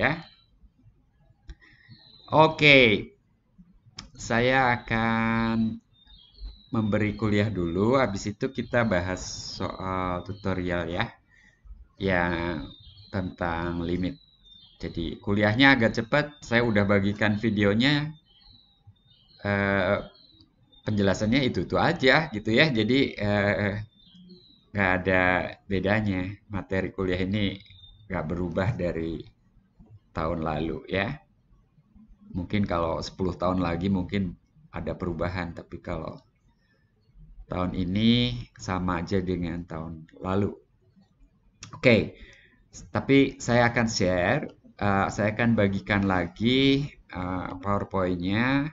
ya. Oke. Saya akan memberi kuliah dulu, habis itu kita bahas soal tutorial ya. yang tentang limit. Jadi kuliahnya agak cepat, saya udah bagikan videonya. Eh, penjelasannya itu tuh aja gitu ya. Jadi eh, nggak ada bedanya materi kuliah ini nggak berubah dari tahun lalu ya. Mungkin kalau 10 tahun lagi mungkin ada perubahan, tapi kalau tahun ini sama aja dengan tahun lalu. Oke, okay. tapi saya akan share, uh, saya akan bagikan lagi uh, PowerPoint-nya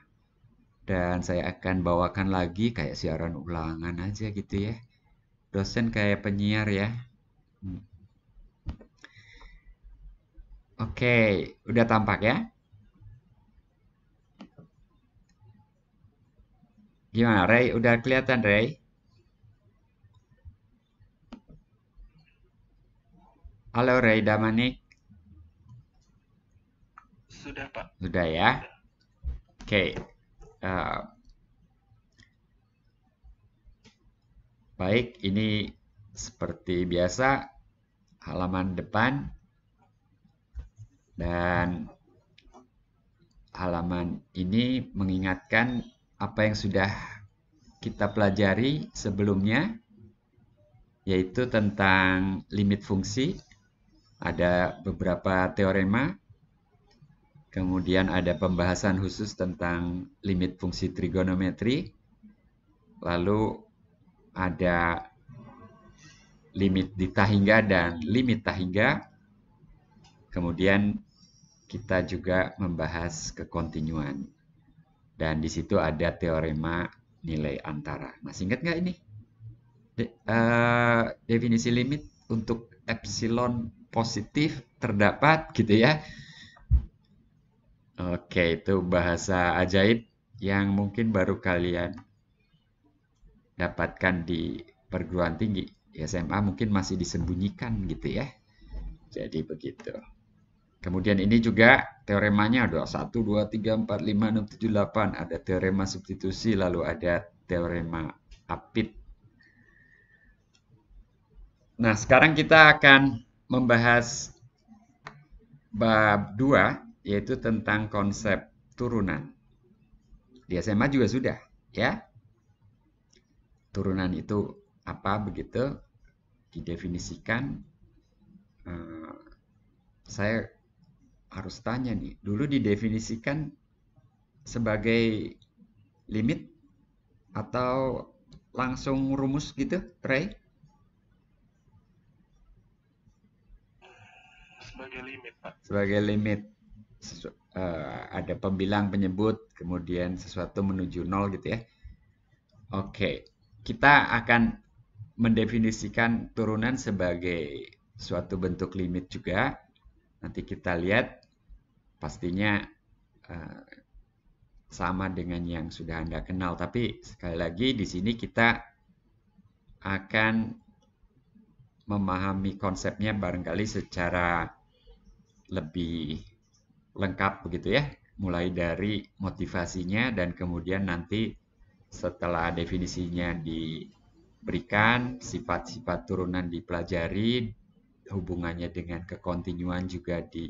dan saya akan bawakan lagi kayak siaran ulangan aja gitu ya. Dosen kayak penyiar ya. Hmm. Oke, udah tampak ya? Gimana, Ray? Udah kelihatan, Ray? Halo, Ray Damanik. Sudah, Pak. Sudah ya? Oke. Uh, baik, ini seperti biasa halaman depan dan halaman ini mengingatkan apa yang sudah kita pelajari sebelumnya yaitu tentang limit fungsi. Ada beberapa teorema, kemudian ada pembahasan khusus tentang limit fungsi trigonometri, lalu ada limit ditahingga dan limit tahingga. kemudian kita juga membahas kekontinuan. Dan di situ ada teorema nilai antara. Masih ingat nggak ini? De, uh, definisi limit untuk epsilon positif terdapat gitu ya. Oke, itu bahasa ajaib yang mungkin baru kalian dapatkan di perguruan tinggi. SMA mungkin masih disembunyikan gitu ya. Jadi begitu. Kemudian ini juga teoremanya ada 1, 2, 3, 4, 5, 6, 7, 8. Ada teorema substitusi, lalu ada teorema apit. Nah, sekarang kita akan membahas bab 2, yaitu tentang konsep turunan. Di SMA juga sudah, ya. Turunan itu apa begitu didefinisikan. Uh, saya harus tanya nih, dulu didefinisikan sebagai limit atau langsung rumus gitu, Ray? Sebagai limit, Pak. Sebagai limit. Sesu uh, ada pembilang penyebut, kemudian sesuatu menuju nol gitu ya. Oke, okay. kita akan mendefinisikan turunan sebagai suatu bentuk limit juga. Nanti kita lihat pastinya uh, sama dengan yang sudah Anda kenal. Tapi sekali lagi di sini kita akan memahami konsepnya barangkali secara lebih lengkap begitu ya. Mulai dari motivasinya dan kemudian nanti setelah definisinya diberikan, sifat-sifat turunan dipelajari, hubungannya dengan kekontinuan juga di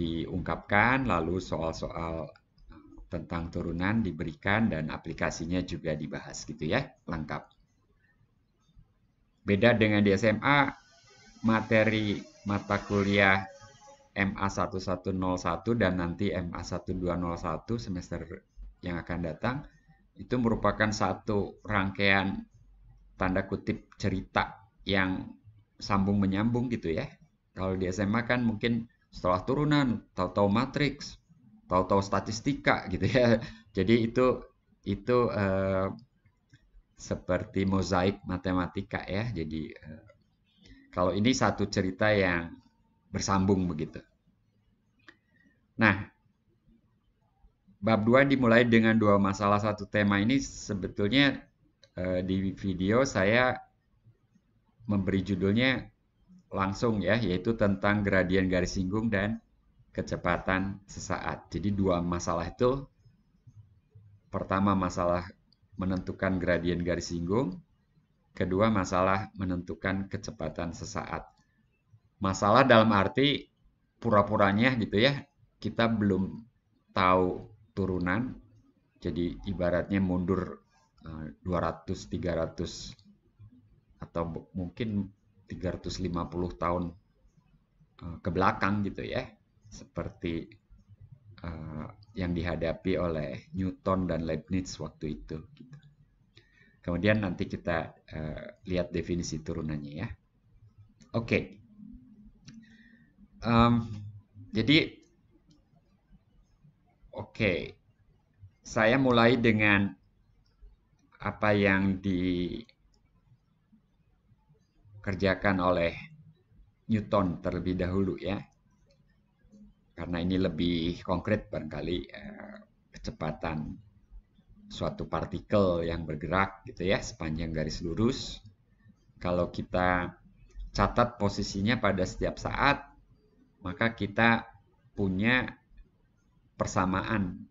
diungkapkan, lalu soal-soal eh, tentang turunan diberikan dan aplikasinya juga dibahas gitu ya, lengkap. Beda dengan di SMA, materi mata kuliah MA1101 dan nanti MA1201 semester yang akan datang itu merupakan satu rangkaian tanda kutip cerita yang sambung menyambung gitu ya. Kalau di SMA kan mungkin setelah turunan, tahu-tahu matriks, tahu-tahu statistika gitu ya. Jadi itu itu eh, seperti mozaik matematika ya. Jadi eh, kalau ini satu cerita yang bersambung begitu. Nah, bab 2 dimulai dengan dua masalah satu tema ini sebetulnya eh, di video saya memberi judulnya langsung ya, yaitu tentang gradien garis singgung dan kecepatan sesaat. Jadi dua masalah itu, pertama masalah menentukan gradien garis singgung, kedua masalah menentukan kecepatan sesaat. Masalah dalam arti pura-puranya gitu ya, kita belum tahu turunan, jadi ibaratnya mundur 200, eh, 300, atau mungkin 350 tahun eh, ke belakang gitu ya seperti eh, yang dihadapi oleh Newton dan Leibniz waktu itu gitu. Kemudian nanti kita eh, lihat definisi turunannya ya. Oke. Okay. Um, jadi oke. Okay. Saya mulai dengan apa yang di kerjakan oleh Newton terlebih dahulu ya. Karena ini lebih konkret barangkali eh, kecepatan suatu partikel yang bergerak gitu ya sepanjang garis lurus. Kalau kita catat posisinya pada setiap saat, maka kita punya persamaan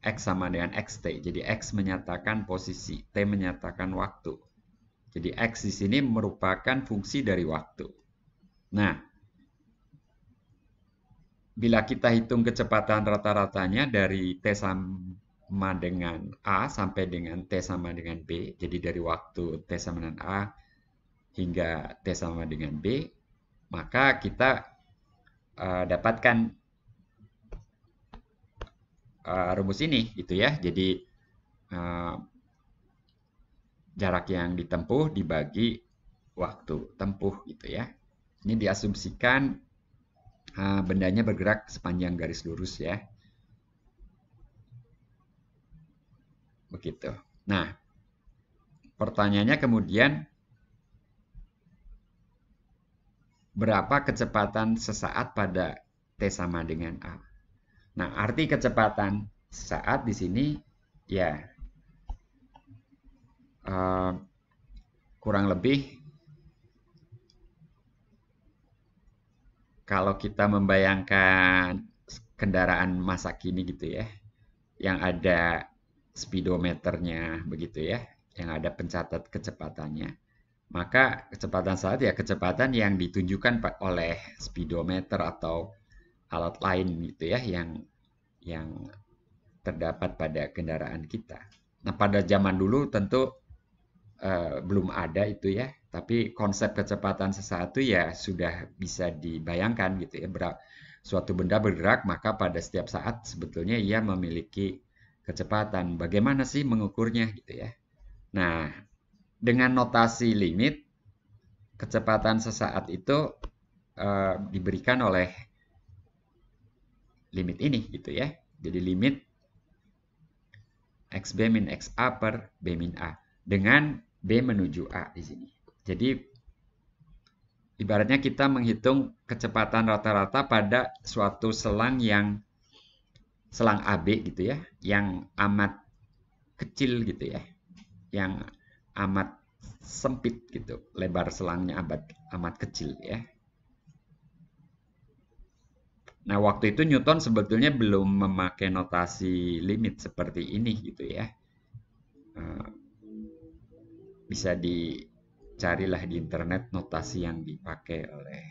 X sama dengan XT. Jadi X menyatakan posisi, T menyatakan waktu. Jadi x di sini merupakan fungsi dari waktu. Nah, bila kita hitung kecepatan rata-ratanya dari t sama dengan a sampai dengan t sama dengan b, jadi dari waktu t sama dengan a hingga t sama dengan b, maka kita uh, dapatkan uh, rumus ini gitu ya. Jadi uh, jarak yang ditempuh dibagi waktu tempuh gitu ya. Ini diasumsikan uh, bendanya bergerak sepanjang garis lurus ya. Begitu. Nah, pertanyaannya kemudian berapa kecepatan sesaat pada T sama dengan A? Nah, arti kecepatan saat di sini ya Eh, kurang lebih kalau kita membayangkan kendaraan masa kini gitu ya, yang ada speedometernya begitu ya, yang ada pencatat kecepatannya. Maka kecepatan saat ya kecepatan yang ditunjukkan oleh speedometer atau alat lain gitu ya yang yang terdapat pada kendaraan kita. Nah, pada zaman dulu tentu Eh, belum ada itu ya tapi konsep kecepatan sesuatu ya sudah bisa dibayangkan gitu ya berak suatu benda bergerak maka pada setiap saat sebetulnya ia memiliki kecepatan bagaimana sih mengukurnya gitu ya nah dengan notasi limit kecepatan sesaat itu e, diberikan oleh limit ini gitu ya jadi limit x b min x a per b min a dengan B menuju A di sini. Jadi ibaratnya kita menghitung kecepatan rata-rata pada suatu selang yang selang AB gitu ya, yang amat kecil gitu ya, yang amat sempit gitu, lebar selangnya amat amat kecil ya. Nah, waktu itu Newton sebetulnya belum memakai notasi limit seperti ini gitu ya. Eh, bisa dicarilah di internet notasi yang dipakai oleh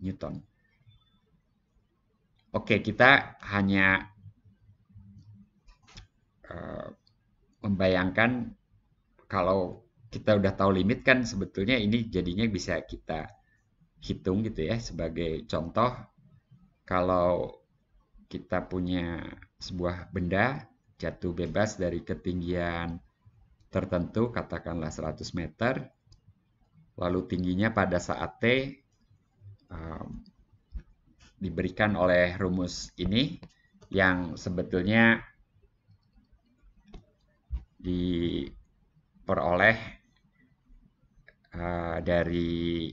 Newton. Oke, kita hanya uh, membayangkan kalau kita udah tahu limit kan sebetulnya ini jadinya bisa kita hitung gitu ya sebagai contoh kalau kita punya sebuah benda jatuh bebas dari ketinggian tertentu, katakanlah 100 meter, lalu tingginya pada saat T um, diberikan oleh rumus ini yang sebetulnya diperoleh uh, dari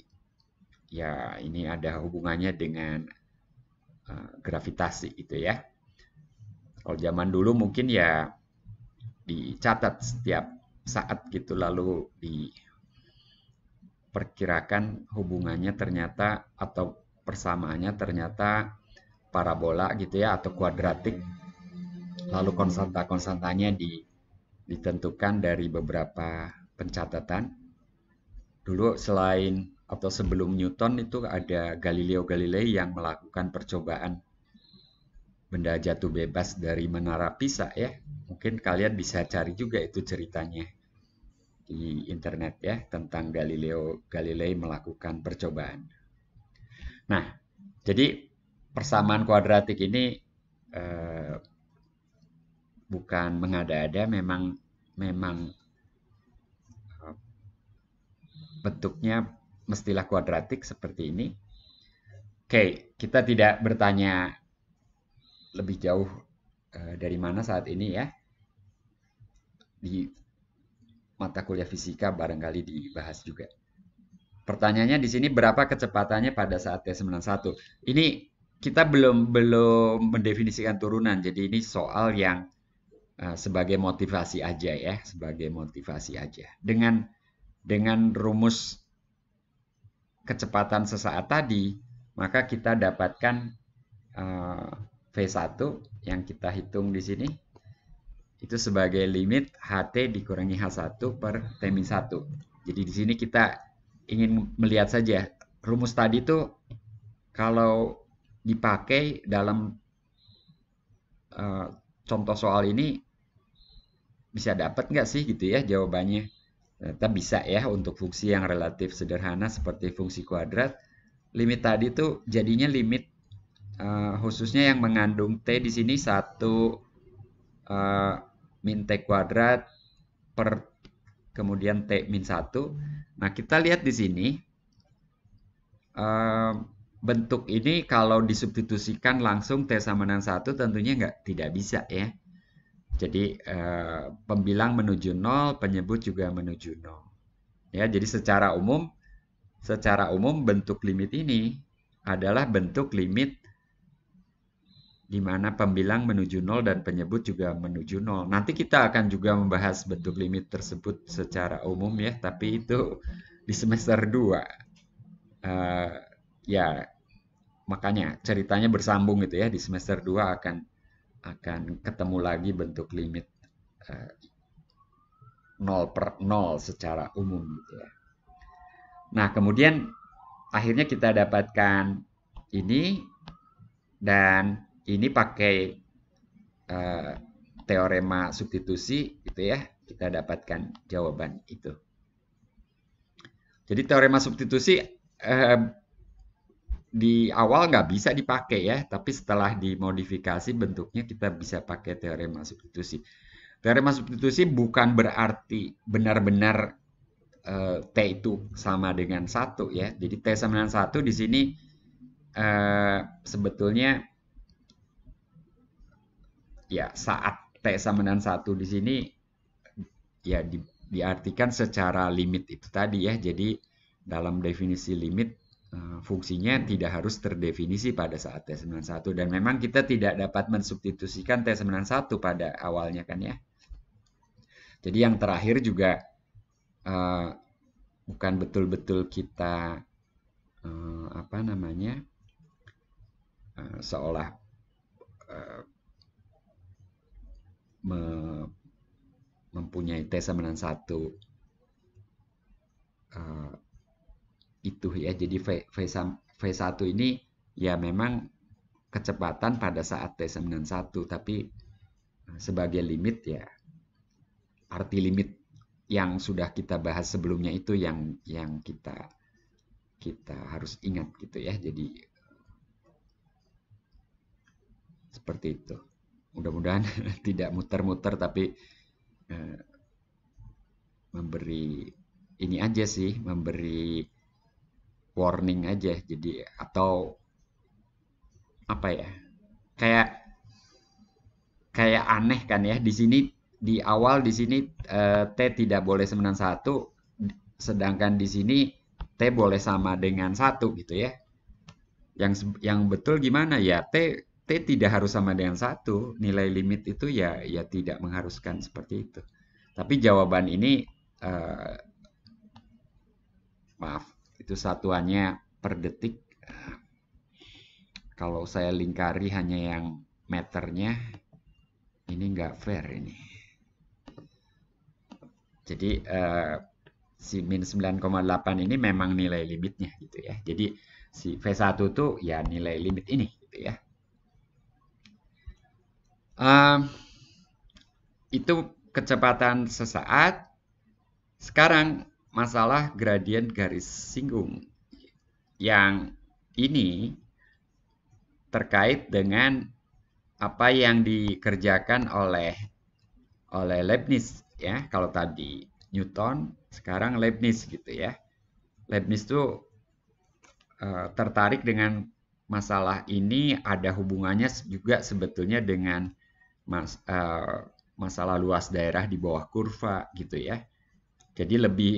ya ini ada hubungannya dengan uh, gravitasi itu ya. Kalau zaman dulu mungkin ya dicatat setiap saat gitu lalu diperkirakan hubungannya ternyata atau persamaannya ternyata parabola gitu ya atau kuadratik lalu konstanta-konstantanya di, ditentukan dari beberapa pencatatan dulu selain atau sebelum Newton itu ada Galileo Galilei yang melakukan percobaan benda jatuh bebas dari menara Pisa ya. Mungkin kalian bisa cari juga itu ceritanya di internet ya tentang Galileo Galilei melakukan percobaan. Nah, jadi persamaan kuadratik ini eh, bukan mengada-ada, memang memang eh, bentuknya mestilah kuadratik seperti ini. Oke, kita tidak bertanya lebih jauh eh, dari mana saat ini ya di mata kuliah fisika barangkali dibahas juga. Pertanyaannya di sini berapa kecepatannya pada saat T91? Ini kita belum belum mendefinisikan turunan. Jadi ini soal yang uh, sebagai motivasi aja ya, sebagai motivasi aja. Dengan dengan rumus kecepatan sesaat tadi, maka kita dapatkan uh, V1 yang kita hitung di sini itu sebagai limit HT dikurangi H1 per T 1. Jadi di sini kita ingin melihat saja rumus tadi itu kalau dipakai dalam uh, contoh soal ini bisa dapat nggak sih gitu ya jawabannya. kita bisa ya untuk fungsi yang relatif sederhana seperti fungsi kuadrat. Limit tadi itu jadinya limit uh, khususnya yang mengandung T di sini 1 uh, eh, min T kuadrat per kemudian T min 1. Nah, kita lihat di sini uh, bentuk ini kalau disubstitusikan langsung T sama dengan 1 tentunya nggak tidak bisa ya. Jadi uh, pembilang menuju nol penyebut juga menuju nol. Ya, jadi secara umum secara umum bentuk limit ini adalah bentuk limit di mana pembilang menuju nol dan penyebut juga menuju nol. Nanti kita akan juga membahas bentuk limit tersebut secara umum ya, tapi itu di semester 2. Uh, eh, ya, makanya ceritanya bersambung gitu ya, di semester 2 akan akan ketemu lagi bentuk limit uh, per nol secara umum gitu ya. Nah, kemudian akhirnya kita dapatkan ini dan ini pakai uh, teorema substitusi gitu ya kita dapatkan jawaban itu. Jadi teorema substitusi uh, di awal nggak bisa dipakai ya, tapi setelah dimodifikasi bentuknya kita bisa pakai teorema substitusi. Teorema substitusi bukan berarti benar-benar eh, T itu sama dengan satu ya. Jadi T sama dengan satu di sini uh, sebetulnya ya saat T sama satu di sini ya di, diartikan secara limit itu tadi ya. Jadi dalam definisi limit eh, fungsinya tidak harus terdefinisi pada saat T91 dan memang kita tidak dapat mensubstitusikan T91 pada awalnya kan ya. Jadi yang terakhir juga uh, bukan betul-betul kita uh, apa namanya uh, seolah uh, mempunyai T sama dengan uh, itu ya. Jadi V, v V1 ini ya memang kecepatan pada saat T sama dengan tapi eh, sebagai limit ya arti limit yang sudah kita bahas sebelumnya itu yang yang kita kita harus ingat gitu ya. Jadi seperti itu mudah-mudahan tidak muter-muter tapi eh, memberi ini aja sih memberi warning aja jadi atau apa ya kayak kayak aneh kan ya di sini di awal di sini eh, t tidak boleh satu sedangkan di sini t boleh sama dengan satu gitu ya yang yang betul gimana ya t T tidak harus sama dengan satu, nilai limit itu ya ya tidak mengharuskan seperti itu. Tapi jawaban ini uh, maaf itu satuannya per detik. Kalau saya lingkari hanya yang meternya, ini nggak fair ini. Jadi uh, si min 9,8 ini memang nilai limitnya gitu ya. Jadi si V1 itu ya nilai limit ini gitu ya itu kecepatan sesaat. Sekarang masalah gradien garis singgung yang ini terkait dengan apa yang dikerjakan oleh oleh Leibniz ya kalau tadi Newton sekarang Leibniz gitu ya Leibniz tuh e, tertarik dengan masalah ini ada hubungannya juga sebetulnya dengan mas, uh, masalah luas daerah di bawah kurva gitu ya. Jadi lebih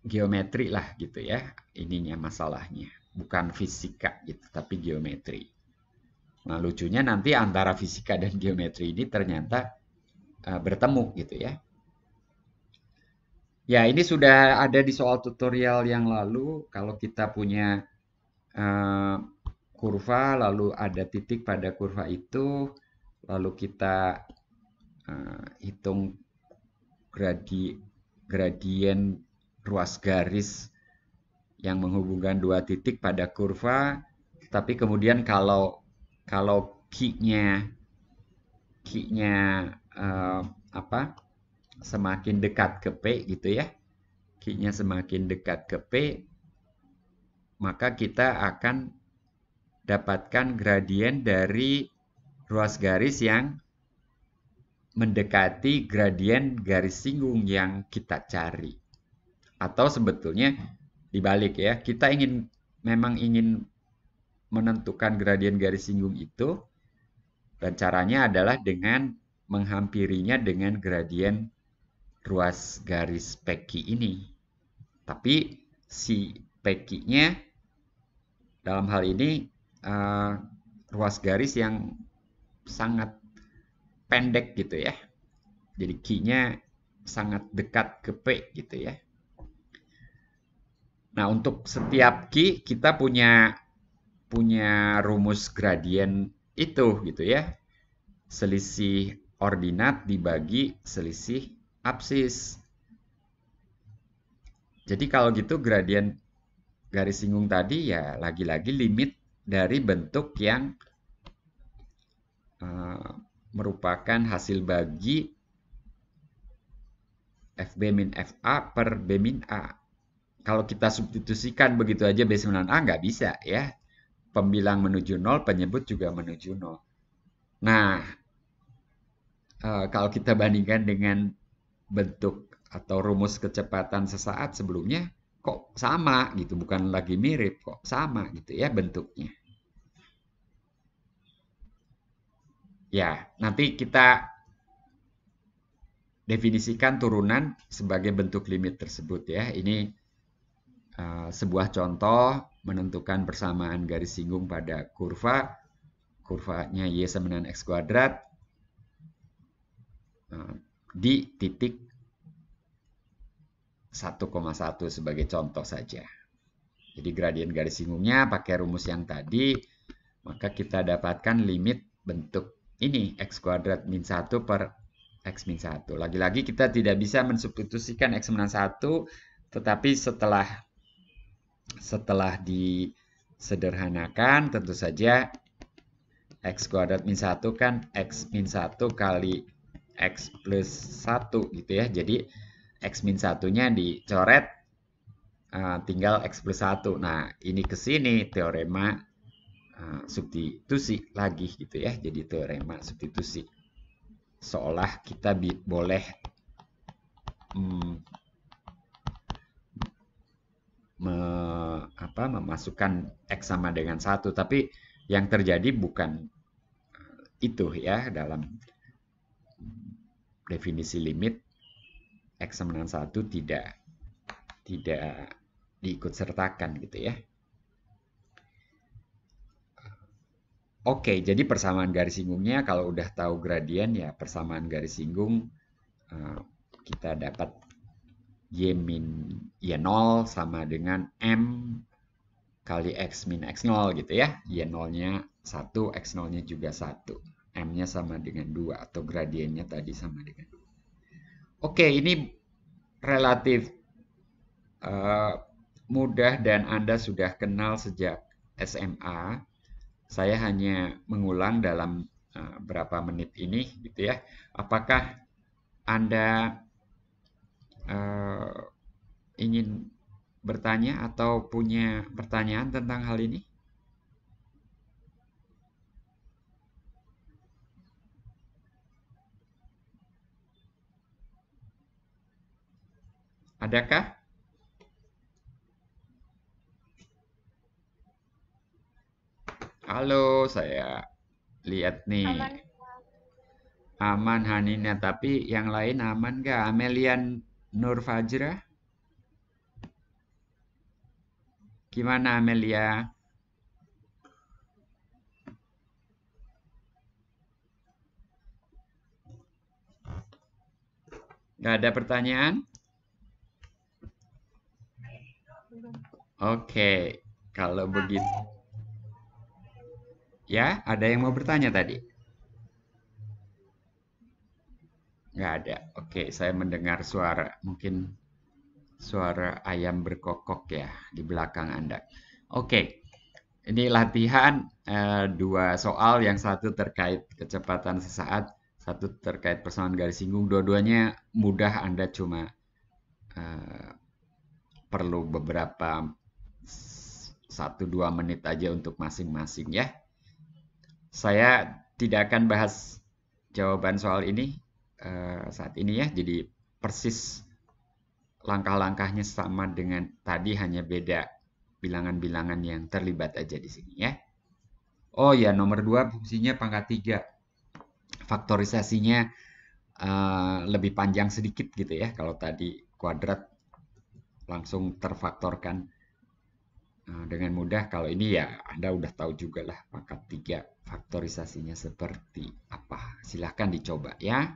geometri lah gitu ya ininya masalahnya bukan fisika gitu tapi geometri nah lucunya nanti antara fisika dan geometri ini ternyata uh, bertemu gitu ya ya ini sudah ada di soal tutorial yang lalu kalau kita punya uh, kurva lalu ada titik pada kurva itu lalu kita uh, hitung gradi gradien ruas garis yang menghubungkan dua titik pada kurva tapi kemudian kalau kalau key-nya uh, eh, apa semakin dekat ke P gitu ya key semakin dekat ke P maka kita akan dapatkan gradien dari ruas garis yang mendekati gradien garis singgung yang kita cari. Atau sebetulnya dibalik ya, kita ingin memang ingin menentukan gradien garis singgung itu dan caranya adalah dengan menghampirinya dengan gradien ruas garis peki ini. Tapi si pekinya dalam hal ini uh, ruas garis yang sangat pendek gitu ya. Jadi key-nya sangat dekat ke P gitu ya. Nah, untuk setiap key kita punya punya rumus gradien itu gitu ya. Selisih ordinat dibagi selisih absis. Jadi kalau gitu gradien garis singgung tadi ya lagi-lagi limit dari bentuk yang Eh, merupakan hasil bagi FB min FA per B min A. Kalau kita substitusikan begitu aja B9A nggak bisa ya. Pembilang menuju nol penyebut juga menuju nol. Nah, eh, kalau kita bandingkan dengan bentuk atau rumus kecepatan sesaat sebelumnya, kok sama gitu, bukan lagi mirip, kok sama gitu ya bentuknya. Ya, nanti kita definisikan turunan sebagai bentuk limit tersebut ya. Ini uh, sebuah contoh menentukan persamaan garis singgung pada kurva. Kurvanya Y sama dengan X kuadrat uh, di titik 1,1 sebagai contoh saja. Jadi gradien garis singgungnya pakai rumus yang tadi, maka kita dapatkan limit bentuk ini X kuadrat min 1 per X min 1. Lagi-lagi kita tidak bisa mensubstitusikan X min 1 tetapi setelah setelah disederhanakan tentu saja X kuadrat min 1 kan X min 1 kali X plus 1 gitu ya. Jadi X min 1 nya dicoret Uh, tinggal X plus 1. Nah, ini kesini teorema Eh, substitusi lagi gitu ya jadi teorema substitusi seolah kita boleh mm, me, apa, memasukkan x sama dengan satu tapi yang terjadi bukan eh, itu ya dalam definisi limit x sama dengan satu tidak tidak diikut sertakan gitu ya Oke, jadi persamaan garis singgungnya kalau udah tahu gradien ya persamaan garis singgung uh, kita dapat y min y0 sama dengan m kali x min x0 gitu ya. Y0-nya 1, x0-nya juga 1. M-nya sama dengan 2 atau gradiennya tadi sama dengan 2. Oke, ini relatif uh, mudah dan Anda sudah kenal sejak SMA saya hanya mengulang dalam eh, berapa menit ini gitu ya apakah anda uh, ingin bertanya atau punya pertanyaan tentang hal ini Adakah? Halo, saya lihat nih. Aman. Aman Hanina, tapi yang lain aman gak? Amelian Nur Fajra? Gimana Amelia? Gak ada pertanyaan? Oke, okay. kalau begitu. Ya, ada yang mau bertanya tadi? Nggak ada. Oke, saya mendengar suara. Mungkin suara ayam berkokok ya di belakang Anda. Oke, ini latihan eh, dua soal. Yang satu terkait kecepatan sesaat, satu terkait persoalan garis singgung. Dua-duanya mudah Anda cuma eh, perlu beberapa satu dua menit aja untuk masing-masing ya saya tidak akan bahas jawaban soal ini uh, saat ini ya. Jadi persis langkah-langkahnya sama dengan tadi hanya beda bilangan-bilangan yang terlibat aja di sini ya. Oh ya nomor dua fungsinya pangkat tiga, Faktorisasinya uh, lebih panjang sedikit gitu ya. Kalau tadi kuadrat langsung terfaktorkan Eh, dengan mudah kalau ini ya Anda udah tahu juga lah pangkat 3 faktorisasinya seperti apa. Silahkan dicoba ya.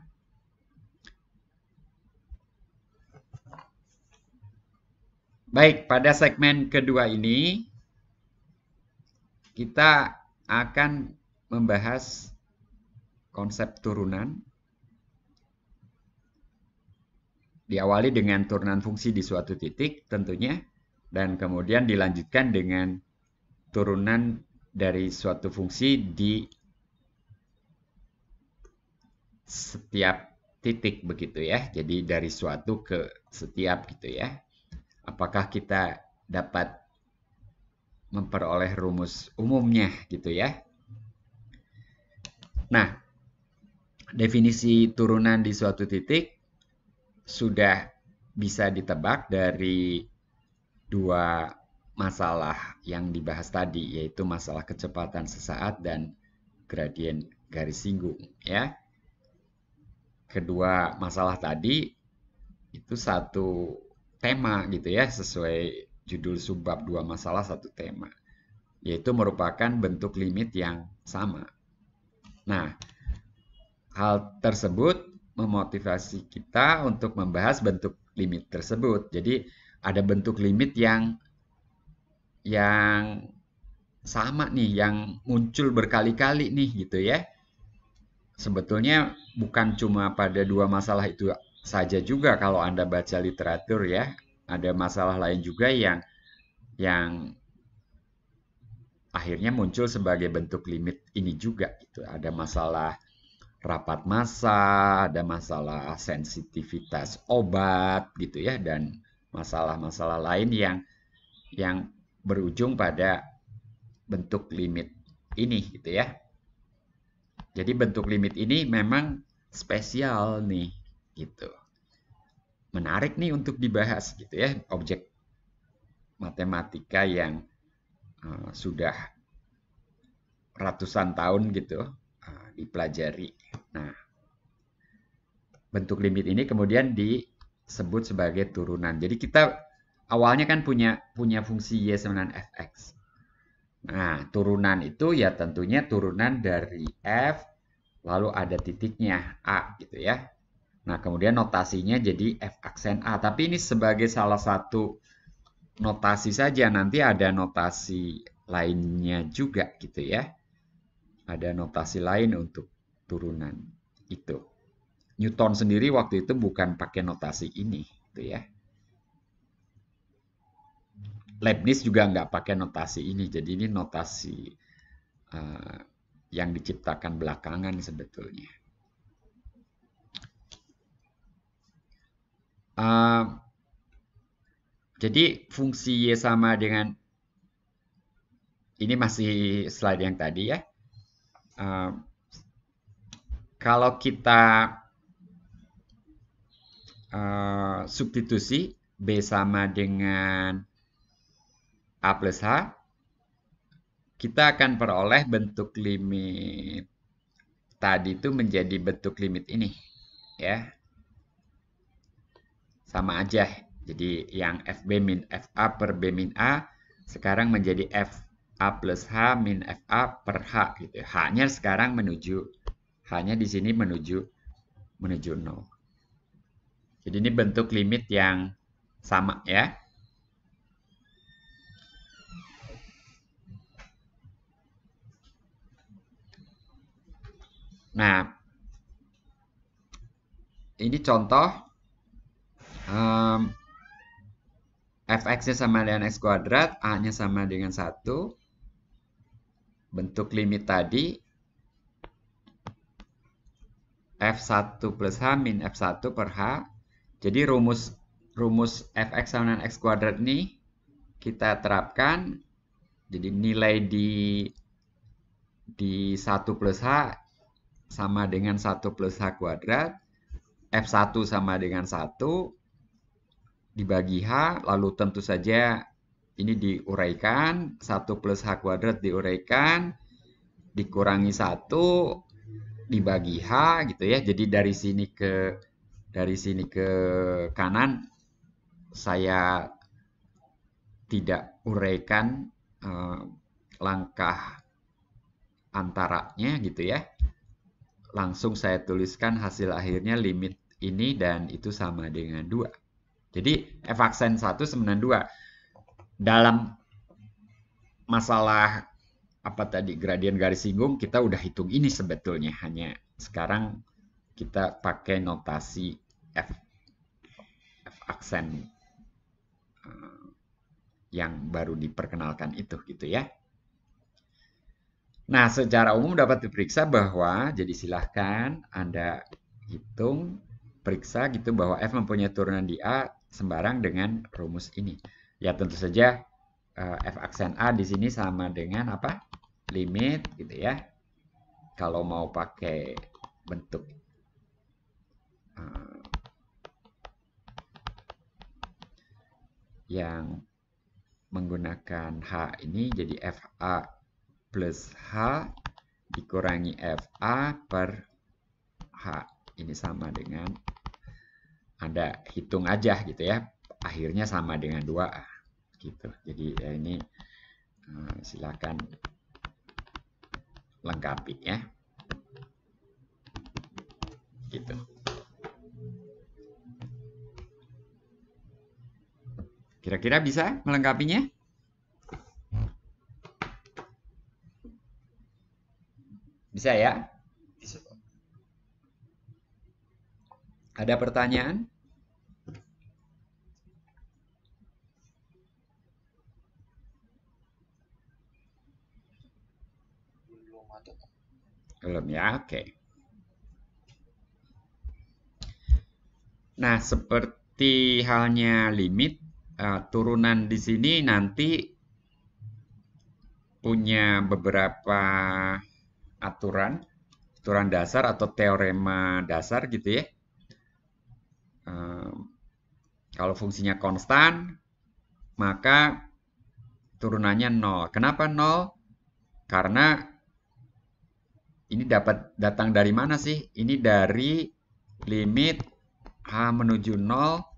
Baik, pada segmen kedua ini kita akan membahas konsep turunan. Diawali dengan turunan fungsi di suatu titik tentunya dan kemudian dilanjutkan dengan turunan dari suatu fungsi di setiap titik begitu ya. Jadi dari suatu ke setiap gitu ya. Apakah kita dapat memperoleh rumus umumnya gitu ya. Nah, definisi turunan di suatu titik sudah bisa ditebak dari dua masalah yang dibahas tadi yaitu masalah kecepatan sesaat dan gradien garis singgung ya. Kedua masalah tadi itu satu tema gitu ya sesuai judul subbab dua masalah satu tema yaitu merupakan bentuk limit yang sama. Nah, hal tersebut memotivasi kita untuk membahas bentuk limit tersebut. Jadi ada bentuk limit yang yang sama nih yang muncul berkali-kali nih gitu ya. Sebetulnya bukan cuma pada dua masalah itu saja juga kalau Anda baca literatur ya, ada masalah lain juga yang yang akhirnya muncul sebagai bentuk limit ini juga gitu. Ada masalah rapat massa, ada masalah sensitivitas obat gitu ya dan masalah-masalah lain yang yang berujung pada bentuk limit ini gitu ya. Jadi bentuk limit ini memang spesial nih gitu. Menarik nih untuk dibahas gitu ya objek matematika yang uh, sudah ratusan tahun gitu uh, dipelajari. Nah, bentuk limit ini kemudian di sebut sebagai turunan. Jadi kita awalnya kan punya punya fungsi y sama fx. Nah, turunan itu ya tentunya turunan dari f lalu ada titiknya a gitu ya. Nah, kemudian notasinya jadi f aksen a, tapi ini sebagai salah satu notasi saja. Nanti ada notasi lainnya juga gitu ya. Ada notasi lain untuk turunan itu. Newton sendiri waktu itu bukan pakai notasi ini, gitu ya. Leibniz juga nggak pakai notasi ini, jadi ini notasi uh, yang diciptakan belakangan sebetulnya. Uh, jadi fungsi Y sama dengan ini masih slide yang tadi ya. Uh, kalau kita Eh, substitusi B sama dengan A plus H, kita akan peroleh bentuk limit tadi itu menjadi bentuk limit ini. ya Sama aja. Jadi yang FB min FA per B min A sekarang menjadi f a plus H min FA per H. Gitu. H-nya sekarang menuju, H-nya di sini menuju menuju 0. Jadi ini bentuk limit yang sama ya. Nah, ini contoh um, fx-nya sama dengan x kuadrat, a-nya sama dengan 1. Bentuk limit tadi f1 plus h min f1 per h jadi rumus rumus fx sama dengan x kuadrat ini kita terapkan. Jadi nilai di di 1 plus h sama dengan 1 plus h kuadrat. F1 sama dengan 1 dibagi H, lalu tentu saja ini diuraikan, 1 plus H kuadrat diuraikan, dikurangi 1, dibagi H gitu ya. Jadi dari sini ke dari sini ke kanan saya tidak uraikan eh, langkah antaranya gitu ya. Langsung saya tuliskan hasil akhirnya limit ini dan itu sama dengan dua. Jadi f aksen 1 sebenarnya 2. Dalam masalah apa tadi gradien garis singgung kita udah hitung ini sebetulnya hanya sekarang kita pakai notasi f f aksen eh, yang baru diperkenalkan itu gitu ya. Nah, secara umum dapat diperiksa bahwa jadi silahkan Anda hitung periksa gitu bahwa F mempunyai turunan di A sembarang dengan rumus ini. Ya tentu saja eh, F aksen A di sini sama dengan apa? Limit gitu ya. Kalau mau pakai bentuk eh, yang menggunakan H ini jadi FA plus H dikurangi FA per H. Ini sama dengan Anda hitung aja gitu ya. Akhirnya sama dengan 2A. Gitu. Jadi ya ini eh, silakan lengkapi ya. Gitu. Kira-kira bisa melengkapinya? Bisa ya? Ada pertanyaan? Belum ada. Belum ya, oke. Okay. Nah, seperti halnya limit, Eh, turunan di sini nanti punya beberapa aturan, aturan dasar atau teorema dasar gitu ya. kalau fungsinya konstan, maka turunannya nol. Kenapa nol? Karena ini dapat datang dari mana sih? Ini dari limit H menuju nol.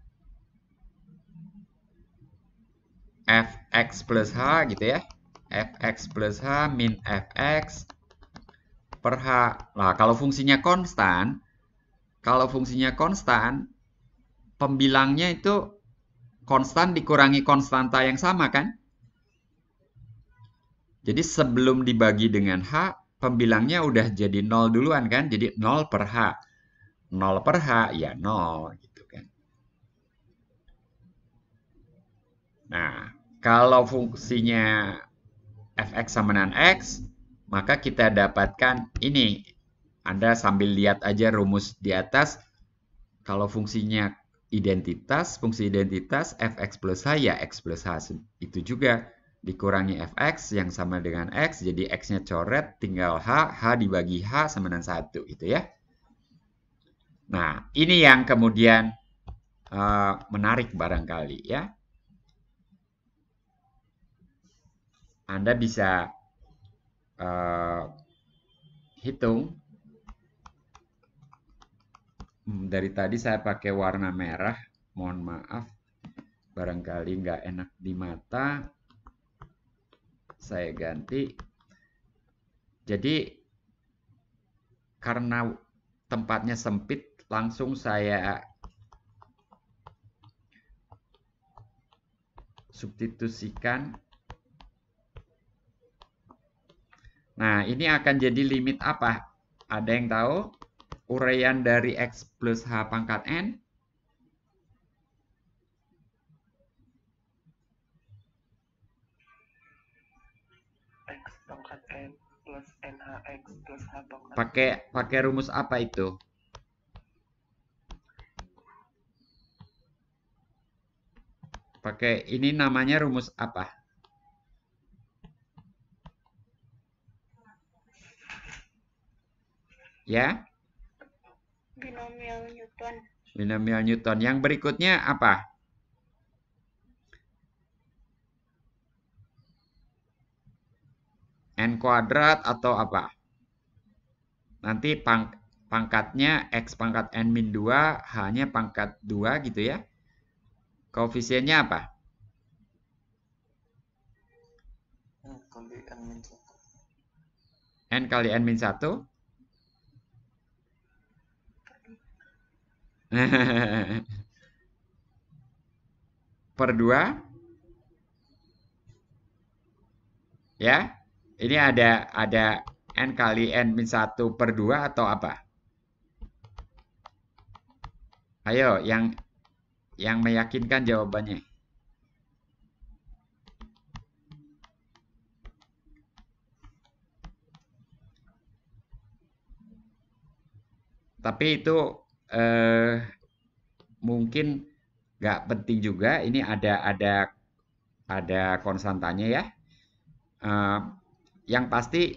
fx plus h gitu ya fx plus h min fx per h nah kalau fungsinya konstan kalau fungsinya konstan pembilangnya itu konstan dikurangi konstanta yang sama kan jadi sebelum dibagi dengan h pembilangnya udah jadi nol duluan kan jadi nol per h nol per h ya nol. gitu kan nah kalau fungsinya fx sama dengan x, maka kita dapatkan ini. Anda sambil lihat aja rumus di atas. Kalau fungsinya identitas, fungsi identitas fx plus h ya x plus h. Itu juga dikurangi fx yang sama dengan x, jadi x-nya coret, tinggal h, h dibagi h sama dengan satu, itu ya. Nah, ini yang kemudian uh, menarik barangkali ya. Anda bisa uh, hitung hmm, dari tadi saya pakai warna merah mohon maaf barangkali nggak enak di mata saya ganti jadi karena tempatnya sempit langsung saya substitusikan Nah, ini akan jadi limit apa? Ada yang tahu? Uraian dari X plus H pangkat N? X pangkat N plus NHX plus H pangkat N. Pakai, rumus apa itu? Pakai, ini namanya rumus apa? Ya. Binomial Newton. Binomial Newton. Yang berikutnya apa? N kuadrat atau apa? Nanti pang pangkatnya X pangkat N min dua hanya pangkat dua gitu ya. Koefisiennya apa? N kali N min satu. per 2 ya ini ada ada n kali n min 1 per 2 atau apa ayo yang yang meyakinkan jawabannya tapi itu eh, mungkin nggak penting juga. Ini ada ada ada konstantanya ya. Eh, yang pasti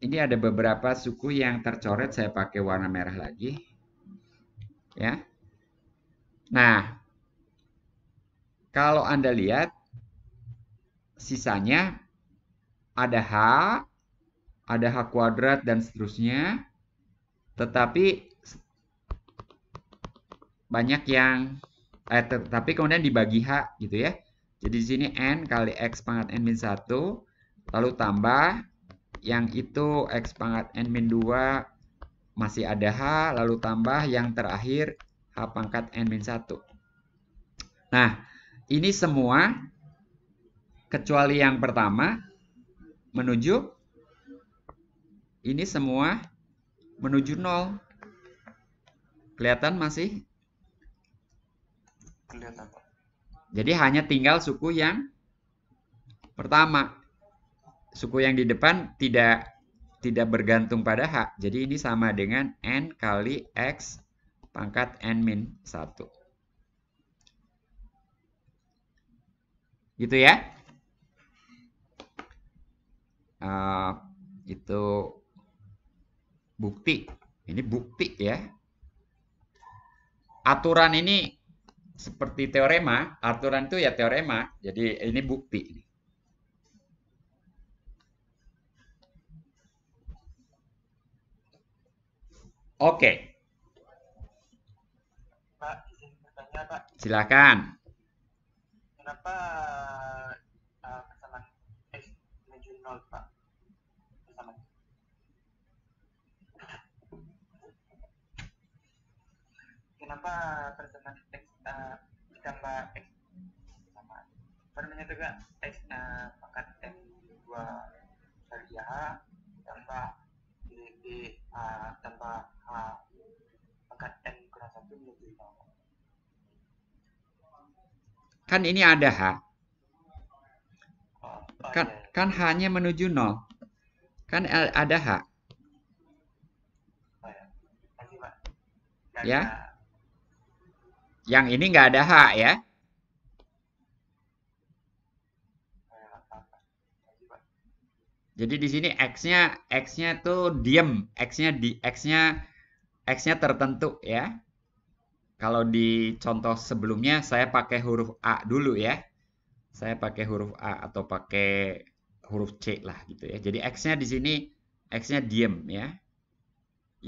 ini ada beberapa suku yang tercoret saya pakai warna merah lagi. Ya. Nah, kalau Anda lihat sisanya ada H, ada H kuadrat dan seterusnya tetapi banyak yang eh, tetapi kemudian dibagi h gitu ya. Jadi di sini n kali x pangkat n min 1 lalu tambah yang itu x pangkat n min 2 masih ada h lalu tambah yang terakhir h pangkat n min 1. Nah, ini semua kecuali yang pertama menuju ini semua menuju 0. Kelihatan masih? Kelihatan, Jadi hanya tinggal suku yang pertama. Suku yang di depan tidak tidak bergantung pada H. Jadi ini sama dengan N kali X pangkat N min 1. Gitu ya. Uh, itu bukti. Ini bukti ya. Aturan ini seperti teorema, aturan itu ya teorema, jadi ini bukti. Oke. Pak, izin bertanya, Pak. Silakan. Kenapa uh, eh, kesalahan X menuju 0, Pak? kenapa teman teks uh, ditambah x sama Permennya juga x nah pangkat x dua kali h tambah d d a tambah h pangkat n kurang satu menjadi nol kan ini ada h oh, oh kan ya. kan hanya menuju nol kan ada h oh, iya. ya. ya. Yang ini nggak ada H ya. Jadi di sini x-nya x tuh diem, x-nya di x-nya x-nya tertentu ya. Kalau di contoh sebelumnya saya pakai huruf A dulu ya. Saya pakai huruf A atau pakai huruf C lah gitu ya. Jadi x-nya di sini x-nya diem ya.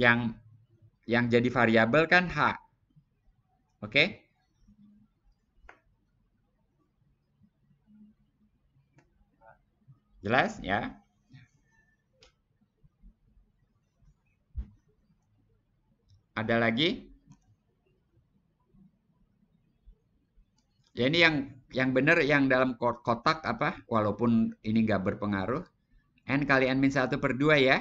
Yang yang jadi variabel kan H Oke? Okay? Jelas ya? Ada lagi? Ya ini yang yang benar yang dalam kotak apa walaupun ini nggak berpengaruh n kali n min 1 per 2 ya iya.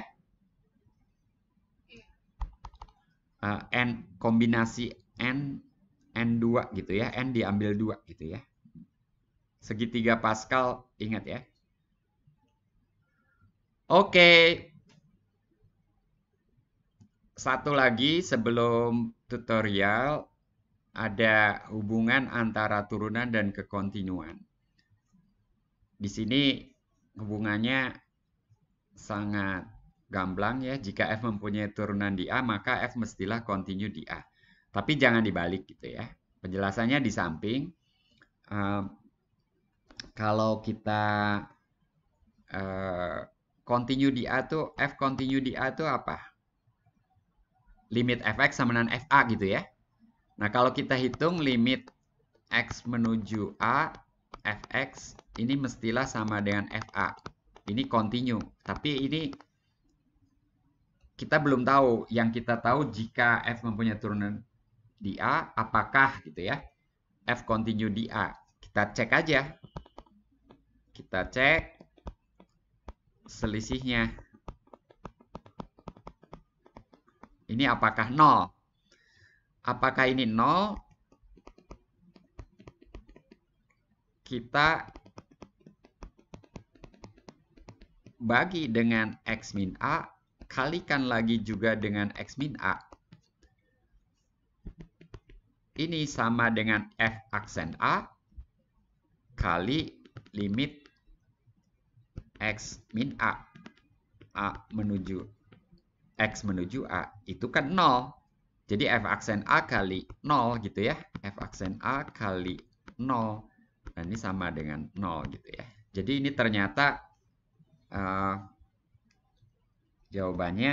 ah, n kombinasi n N2 gitu ya. N diambil 2 gitu ya. Segitiga Pascal ingat ya. Oke. Satu lagi sebelum tutorial ada hubungan antara turunan dan kekontinuan. Di sini hubungannya sangat gamblang ya. Jika F mempunyai turunan di A, maka F mestilah kontinu di A. Tapi jangan dibalik gitu ya. Penjelasannya di samping. Uh, kalau kita uh, continue di A tuh, F continue di A tuh apa? Limit Fx sama dengan Fa gitu ya. Nah kalau kita hitung limit X menuju A, Fx ini mestilah sama dengan Fa. Ini continue. Tapi ini kita belum tahu. Yang kita tahu jika F mempunyai turunan di A apakah gitu ya F continue di A kita cek aja kita cek selisihnya ini apakah 0 apakah ini 0 kita bagi dengan X min A kalikan lagi juga dengan X min A ini sama dengan F aksen A kali limit X min A. A menuju X menuju A itu kan 0. Jadi F aksen A kali 0 gitu ya. F aksen A kali 0. Nah, ini sama dengan 0 gitu ya. Jadi ini ternyata uh, jawabannya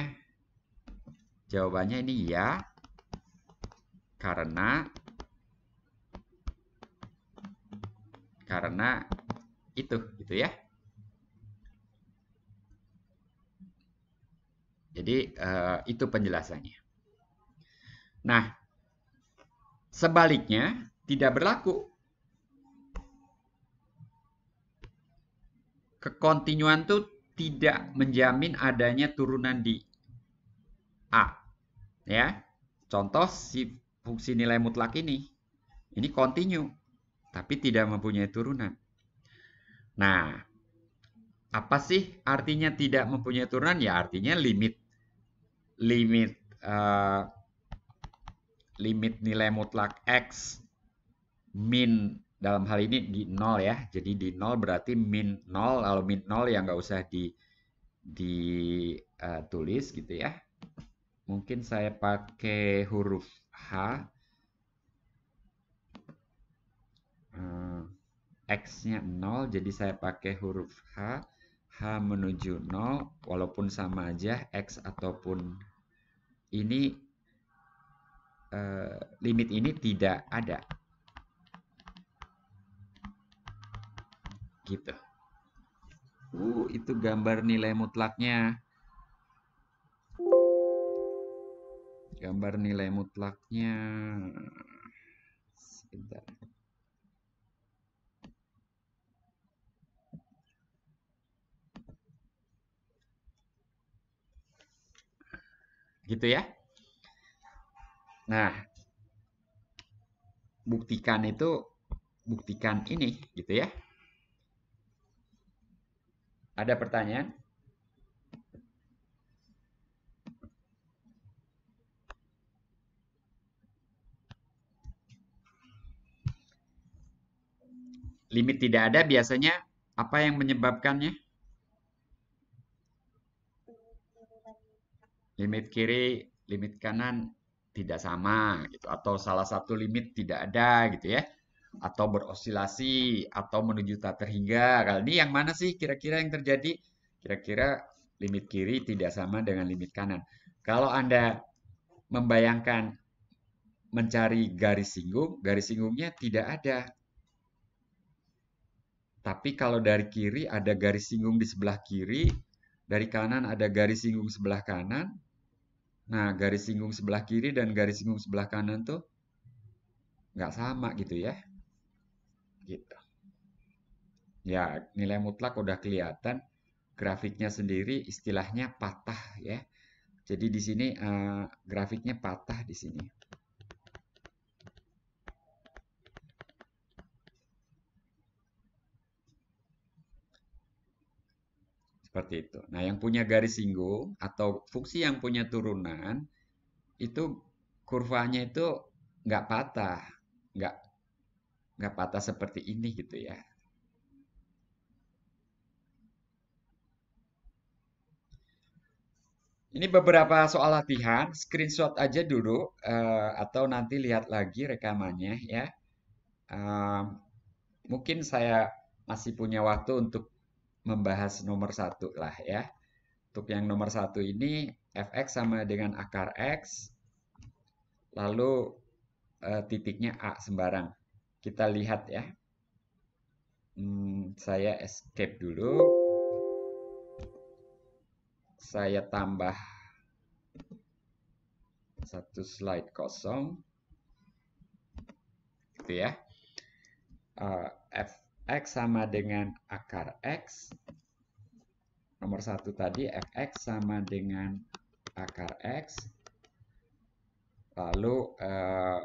jawabannya ini ya karena karena itu gitu ya. Jadi uh, itu penjelasannya. Nah, sebaliknya tidak berlaku kekontinuan itu tidak menjamin adanya turunan di A. Ya. Contoh si fungsi nilai mutlak ini ini kontinu tapi tidak mempunyai turunan. Nah, apa sih artinya tidak mempunyai turunan? Ya artinya limit limit uh, limit nilai mutlak x min dalam hal ini di nol ya. Jadi di nol berarti min nol. Kalau min nol ya nggak usah di ditulis eh, uh, gitu ya. Mungkin saya pakai huruf H eh, X-nya 0, jadi saya pakai huruf H, H menuju 0, walaupun sama aja X ataupun ini, eh, limit ini tidak ada. Gitu. Uh, itu gambar nilai mutlaknya. gambar nilai mutlaknya sebentar gitu ya nah buktikan itu buktikan ini gitu ya ada pertanyaan limit tidak ada biasanya apa yang menyebabkannya? Limit kiri, limit kanan tidak sama gitu atau salah satu limit tidak ada gitu ya atau berosilasi atau menuju tak terhingga kali ini yang mana sih kira-kira yang terjadi kira-kira limit kiri tidak sama dengan limit kanan kalau anda membayangkan mencari garis singgung garis singgungnya tidak ada tapi kalau dari kiri ada garis singgung di sebelah kiri, dari kanan ada garis singgung sebelah kanan. Nah, garis singgung sebelah kiri dan garis singgung sebelah kanan tuh nggak sama gitu ya. Gitu. Ya, nilai mutlak udah kelihatan. Grafiknya sendiri istilahnya patah ya. Jadi di sini uh, grafiknya patah di sini. Seperti itu. Nah, yang punya garis singgung atau fungsi yang punya turunan itu kurvanya itu nggak patah, nggak nggak patah seperti ini gitu ya. Ini beberapa soal latihan, screenshot aja dulu uh, atau nanti lihat lagi rekamannya ya. Uh, mungkin saya masih punya waktu untuk membahas nomor satu lah ya. Untuk yang nomor satu ini fx sama dengan akar x, lalu e, titiknya a sembarang. Kita lihat ya. Hmm, saya escape dulu. Saya tambah satu slide kosong, gitu ya. Uh, F X sama dengan akar X. Nomor satu tadi Fx sama dengan akar X. Lalu eh,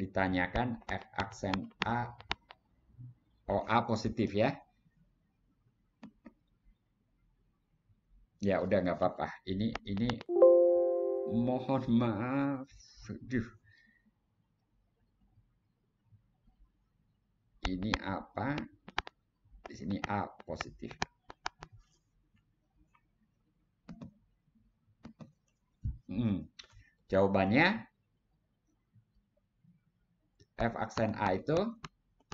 ditanyakan F aksen A. Oh, A positif ya. Ya udah nggak apa-apa. Ini ini mohon maaf. Duh. ini apa di sini A positif hmm. jawabannya f aksen A itu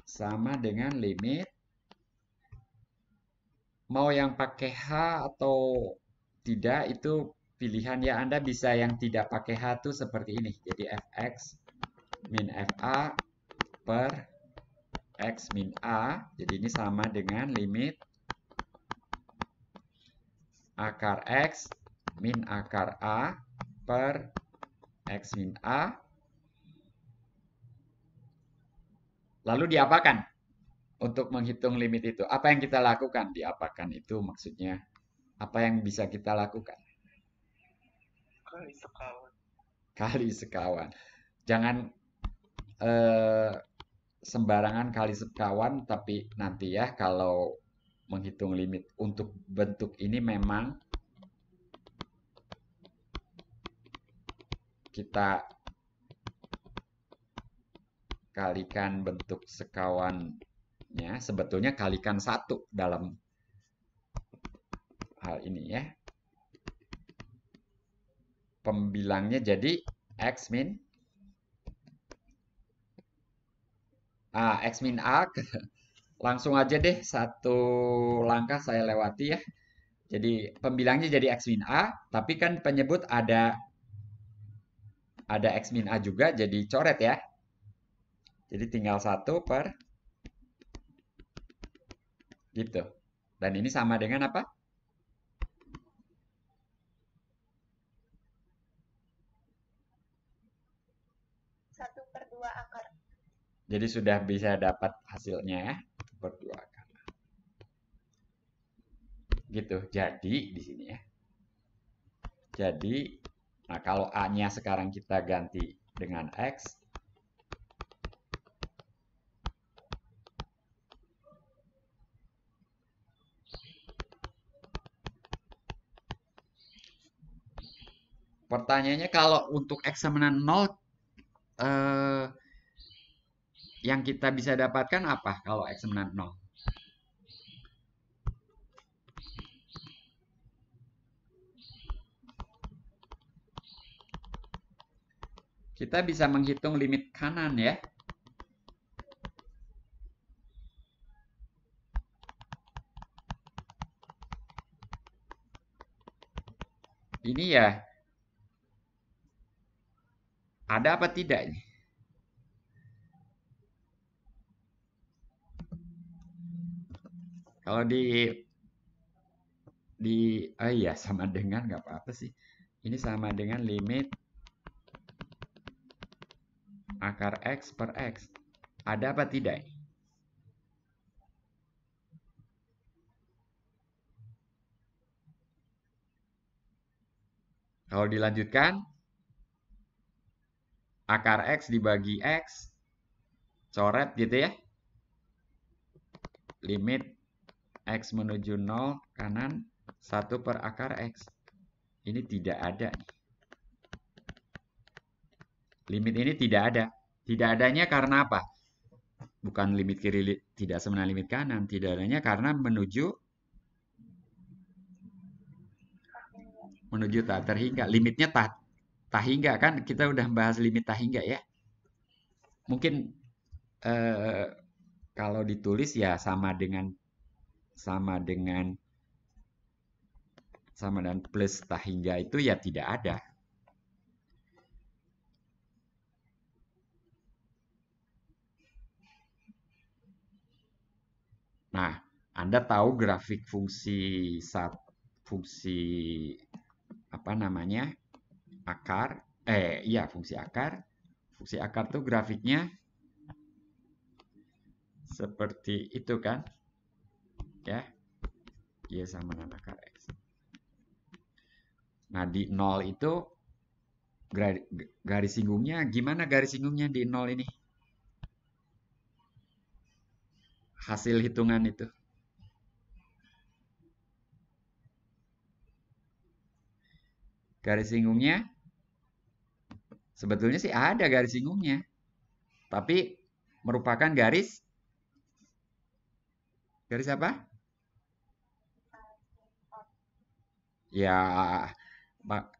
sama dengan limit mau yang pakai H atau tidak itu pilihan ya Anda bisa yang tidak pakai H itu seperti ini jadi fx min fa per X min A. Jadi ini sama dengan limit akar X min akar A per X min A. Lalu diapakan? Untuk menghitung limit itu. Apa yang kita lakukan? Diapakan itu maksudnya apa yang bisa kita lakukan? Kali sekawan. Kali sekawan. Jangan eh, sembarangan kali sekawan tapi nanti ya kalau menghitung limit untuk bentuk ini memang kita kalikan bentuk sekawannya sebetulnya kalikan satu dalam hal ini ya pembilangnya jadi x min ah, X min A langsung aja deh satu langkah saya lewati ya. Jadi pembilangnya jadi X min A, tapi kan penyebut ada ada X min A juga jadi coret ya. Jadi tinggal satu per gitu. Dan ini sama dengan apa? Jadi sudah bisa dapat hasilnya ya. Berdua karena. Gitu. Jadi di sini ya. Jadi nah kalau A-nya sekarang kita ganti dengan X. Pertanyaannya kalau untuk X sama 0 eh, yang kita bisa dapatkan apa kalau X menarik 0? Kita bisa menghitung limit kanan ya. Ini ya. Ada apa tidak nih? Kalau di di ah iya sama dengan nggak apa-apa sih. Ini sama dengan limit akar x per x. Ada apa tidak? Kalau dilanjutkan, akar X dibagi X, coret gitu ya. Limit X menuju 0, kanan 1 per akar X. Ini tidak ada. Limit ini tidak ada. Tidak adanya karena apa? Bukan limit kiri tidak semena limit kanan. Tidak adanya karena menuju menuju tak terhingga. Limitnya tak tak hingga kan kita udah bahas limit tak hingga ya mungkin eh, kalau ditulis ya sama dengan sama dengan sama dengan plus tahingga itu ya tidak ada. Nah, Anda tahu grafik fungsi sub, fungsi apa namanya? akar eh iya fungsi akar. Fungsi akar tuh grafiknya seperti itu kan? ya y iya, sama dengan akar x. nah di 0 itu garis singgungnya gimana garis singgungnya di 0 ini hasil hitungan itu garis singgungnya sebetulnya sih ada garis singgungnya tapi merupakan garis garis apa ya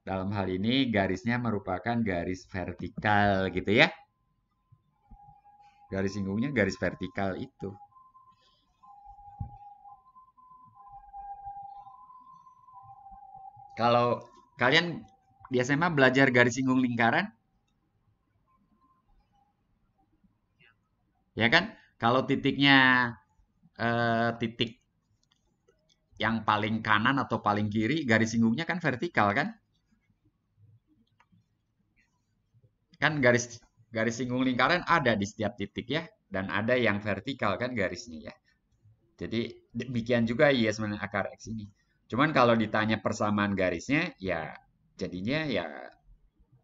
dalam hal ini garisnya merupakan garis vertikal gitu ya. Garis singgungnya garis vertikal itu. Kalau kalian di SMA belajar garis singgung lingkaran? Ya kan? Kalau titiknya eh, titik yang paling kanan atau paling kiri garis singgungnya kan vertikal kan? Kan garis garis singgung lingkaran ada di setiap titik ya dan ada yang vertikal kan garisnya ya. Jadi demikian juga yes men akar x ini. Cuman kalau ditanya persamaan garisnya ya jadinya ya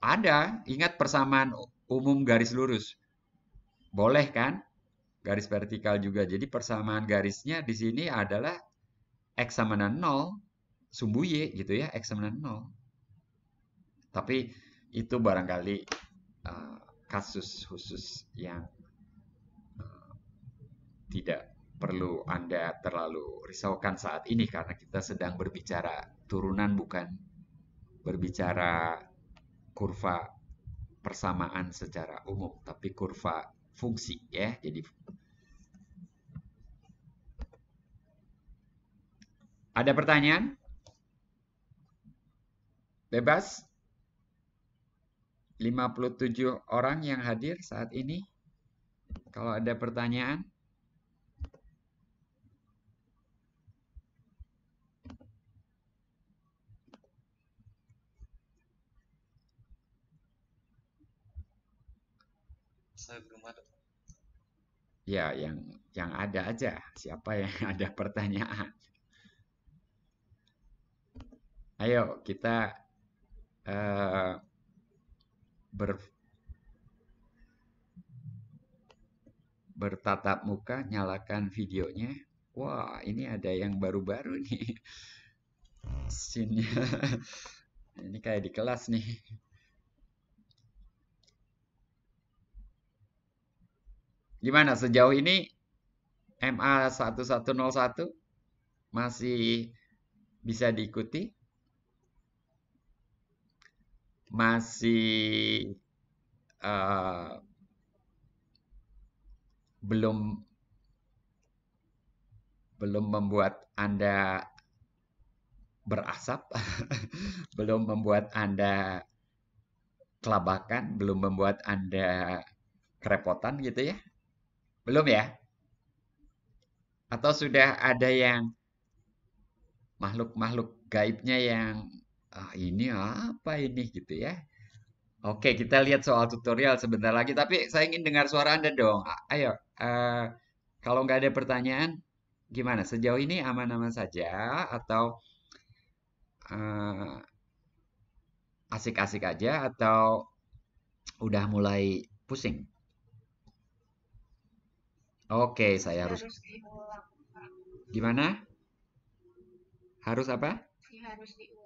ada. Ingat persamaan umum garis lurus. Boleh kan? Garis vertikal juga. Jadi persamaan garisnya di sini adalah X sama dengan 0, sumbu Y gitu ya, X sama dengan 0. Tapi itu barangkali uh, kasus khusus yang uh, tidak perlu Anda terlalu risaukan saat ini karena kita sedang berbicara turunan bukan berbicara kurva persamaan secara umum tapi kurva fungsi ya jadi Ada pertanyaan? Bebas? 57 orang yang hadir saat ini. Kalau ada pertanyaan. Saya belum ada. Ya, yang yang ada aja. Siapa yang ada pertanyaan? ayo kita uh, ber bertatap muka, nyalakan videonya. Wah, ini ada yang baru-baru nih. scene ini kayak di kelas nih. Gimana sejauh ini MA 1101 masih bisa diikuti? masih uh, belum belum membuat Anda berasap, belum membuat Anda kelabakan, belum membuat Anda kerepotan gitu ya? Belum ya? Atau sudah ada yang makhluk-makhluk gaibnya yang ah ini apa ini gitu ya. Oke, kita lihat soal tutorial sebentar lagi. Tapi saya ingin dengar suara Anda dong. Ayo, uh, kalau nggak ada pertanyaan, gimana? Sejauh ini aman-aman saja atau eh, asik-asik uh, aja atau udah mulai pusing? Oke, saya harus. gimana? Harus apa? Harus diulang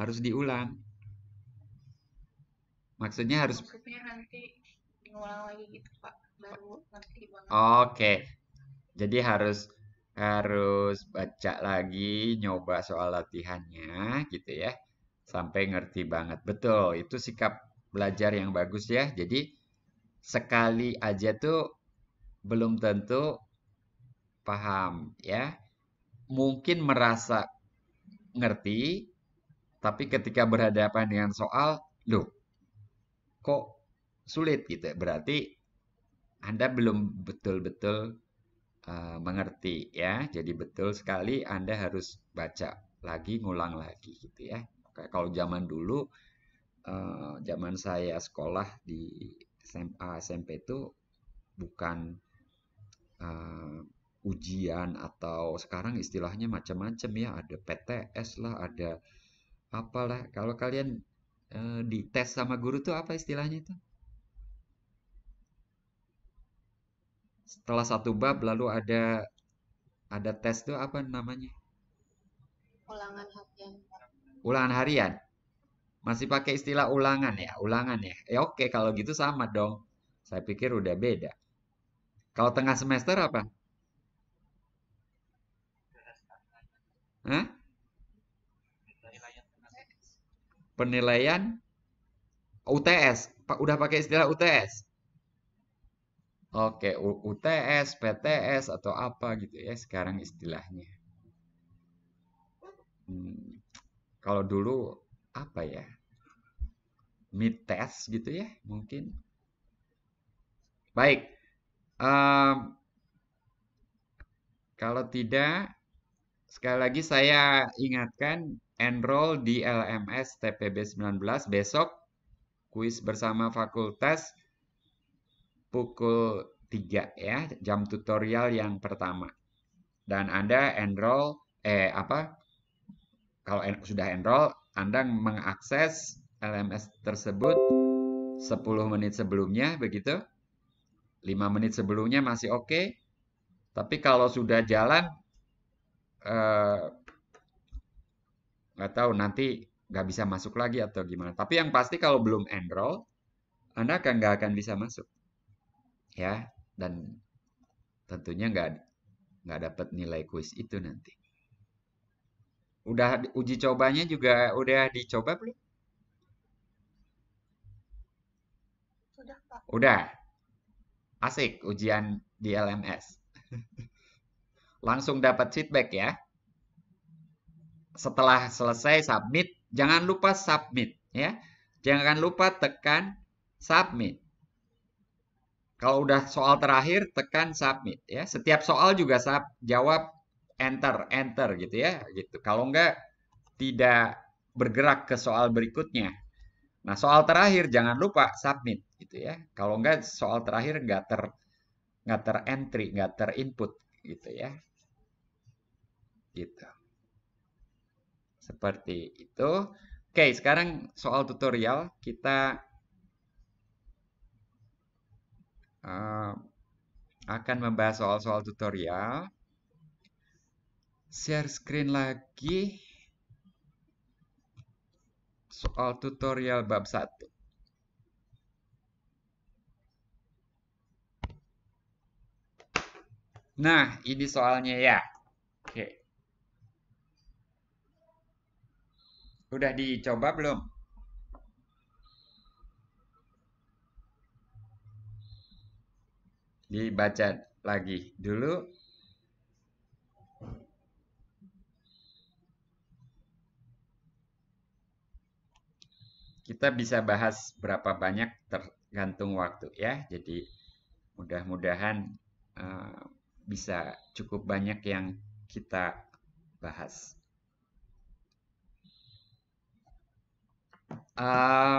harus diulang maksudnya harus maksudnya nanti diulang lagi gitu pak baru nanti. banget oke jadi harus harus baca lagi nyoba soal latihannya gitu ya sampai ngerti banget betul itu sikap belajar yang bagus ya jadi sekali aja tuh belum tentu paham ya mungkin merasa ngerti tapi ketika berhadapan dengan soal, loh, kok sulit gitu. Ya. Berarti Anda belum betul-betul uh, mengerti ya. Jadi betul sekali Anda harus baca lagi, ngulang lagi gitu ya. Kayak kalau zaman dulu, uh, zaman saya sekolah di SMA SMP itu bukan uh, ujian atau sekarang istilahnya macam-macam ya ada PTS lah ada apalah kalau kalian e, dites sama guru tuh apa istilahnya itu setelah satu bab lalu ada ada tes tuh apa namanya ulangan harian ulangan harian masih pakai istilah ulangan ya ulangan ya ya oke kalau gitu sama dong saya pikir udah beda kalau tengah semester apa Hah? penilaian UTS. Udah pakai istilah UTS? Oke, UTS, PTS, atau apa gitu ya sekarang istilahnya. Hmm, kalau dulu apa ya? Mid test gitu ya mungkin. Baik. Um, kalau tidak, sekali lagi saya ingatkan enroll di LMS TPB 19 besok kuis bersama fakultas pukul 3 ya, jam tutorial yang pertama. Dan Anda enroll eh apa? Kalau en sudah enroll, Anda mengakses LMS tersebut 10 menit sebelumnya begitu. 5 menit sebelumnya masih oke. Okay. Tapi kalau sudah jalan eh, nggak tahu nanti nggak bisa masuk lagi atau gimana. Tapi yang pasti kalau belum enroll, Anda akan nggak akan bisa masuk, ya. Dan tentunya nggak nggak dapat nilai kuis itu nanti. Udah uji cobanya juga udah dicoba belum? Sudah, Pak. Udah. Asik ujian di LMS. Langsung dapat feedback ya setelah selesai submit, jangan lupa submit ya. Jangan lupa tekan submit. Kalau udah soal terakhir tekan submit ya. Setiap soal juga sub, jawab enter enter gitu ya gitu. Kalau enggak tidak bergerak ke soal berikutnya. Nah, soal terakhir jangan lupa submit gitu ya. Kalau enggak soal terakhir enggak ter enggak nggak enggak input gitu ya. Gitu. Seperti itu. Oke, sekarang soal tutorial kita uh, akan membahas soal-soal tutorial. Share screen lagi. Soal tutorial bab 1. Nah, ini soalnya ya. Udah dicoba belum? Dibaca lagi dulu. Kita bisa bahas berapa banyak tergantung waktu ya. Jadi mudah-mudahan uh, bisa cukup banyak yang kita bahas. uh,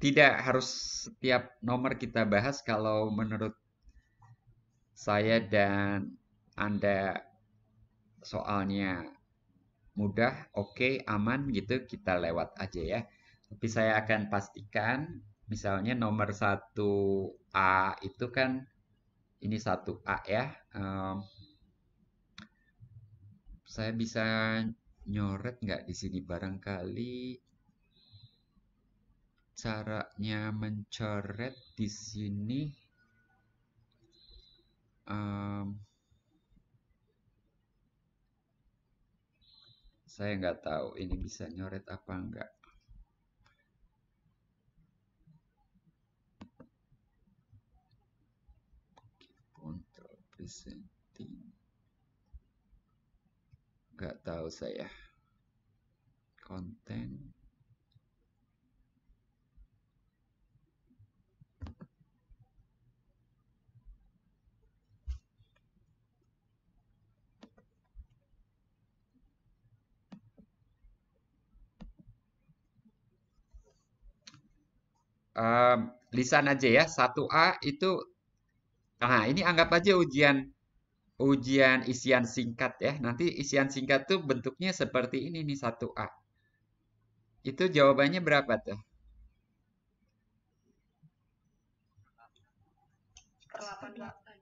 tidak harus setiap nomor kita bahas kalau menurut saya dan Anda soalnya mudah, oke, okay, aman gitu, kita lewat aja ya. Tapi saya akan pastikan misalnya nomor 1A itu kan ini 1A ya. Um, saya bisa nyoret nggak di sini barangkali caranya mencoret di sini um, saya nggak tahu ini bisa nyoret apa enggak control present Gak tahu saya konten um, lisan aja ya 1A itu nah ini anggap aja ujian ujian isian singkat ya. Nanti isian singkat tuh bentuknya seperti ini nih 1A. Itu jawabannya berapa tuh?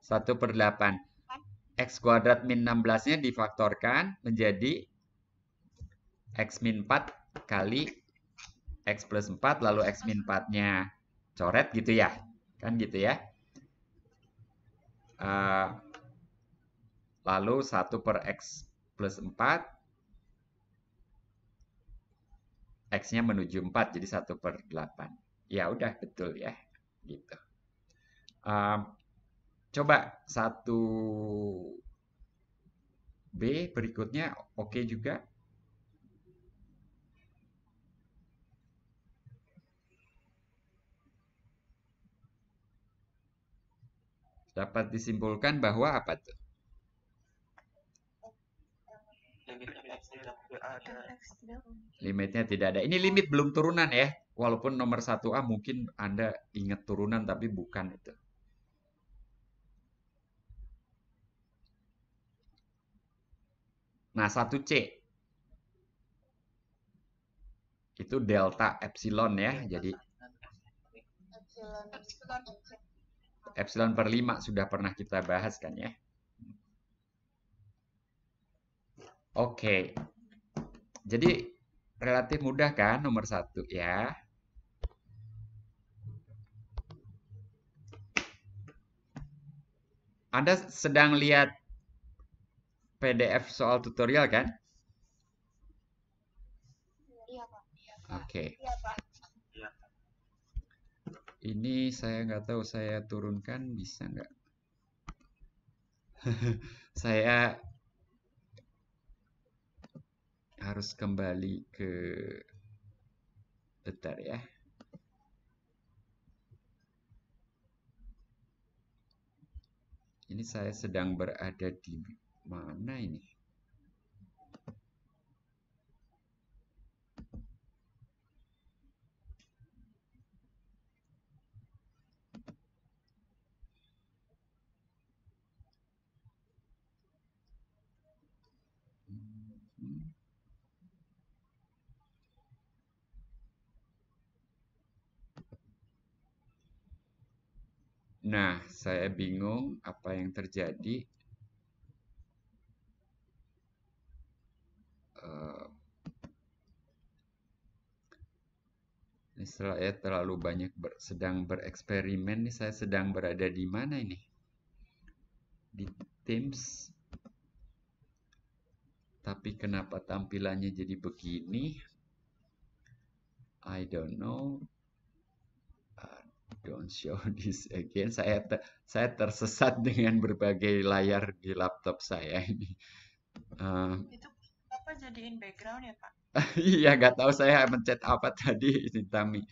Satu per delapan. X kuadrat min 16-nya difaktorkan menjadi X min 4 kali X plus 4 lalu X min 4-nya coret gitu ya. Kan gitu ya. Uh, Lalu 1 per X plus 4. X-nya menuju 4, jadi 1 per 8. Ya udah, betul ya. gitu. Um, coba 1B berikutnya oke okay juga. dapat disimpulkan bahwa apa tuh? ada. Limitnya tidak ada. Ini limit belum turunan ya. Walaupun nomor 1A mungkin Anda ingat turunan tapi bukan itu. Nah, 1C. Itu delta epsilon ya. Jadi epsilon per 5 sudah pernah kita bahas kan ya. Oke. Jadi relatif mudah kan nomor satu ya. Anda sedang lihat PDF soal tutorial kan? Iya Pak. Oke. Okay. Iya, iya. Ini saya nggak tahu saya turunkan bisa nggak? saya harus kembali ke bentar ya ini saya sedang berada di mana ini Nah, saya bingung apa yang terjadi. Uh, setelah ya terlalu banyak ber, sedang bereksperimen nih saya sedang berada di mana ini di Teams tapi kenapa tampilannya jadi begini I don't know show this again. Saya ter, saya tersesat dengan berbagai layar di laptop saya ini. Uh, itu apa jadiin background ya Pak? iya, nggak tahu saya mencet apa tadi ini Tami.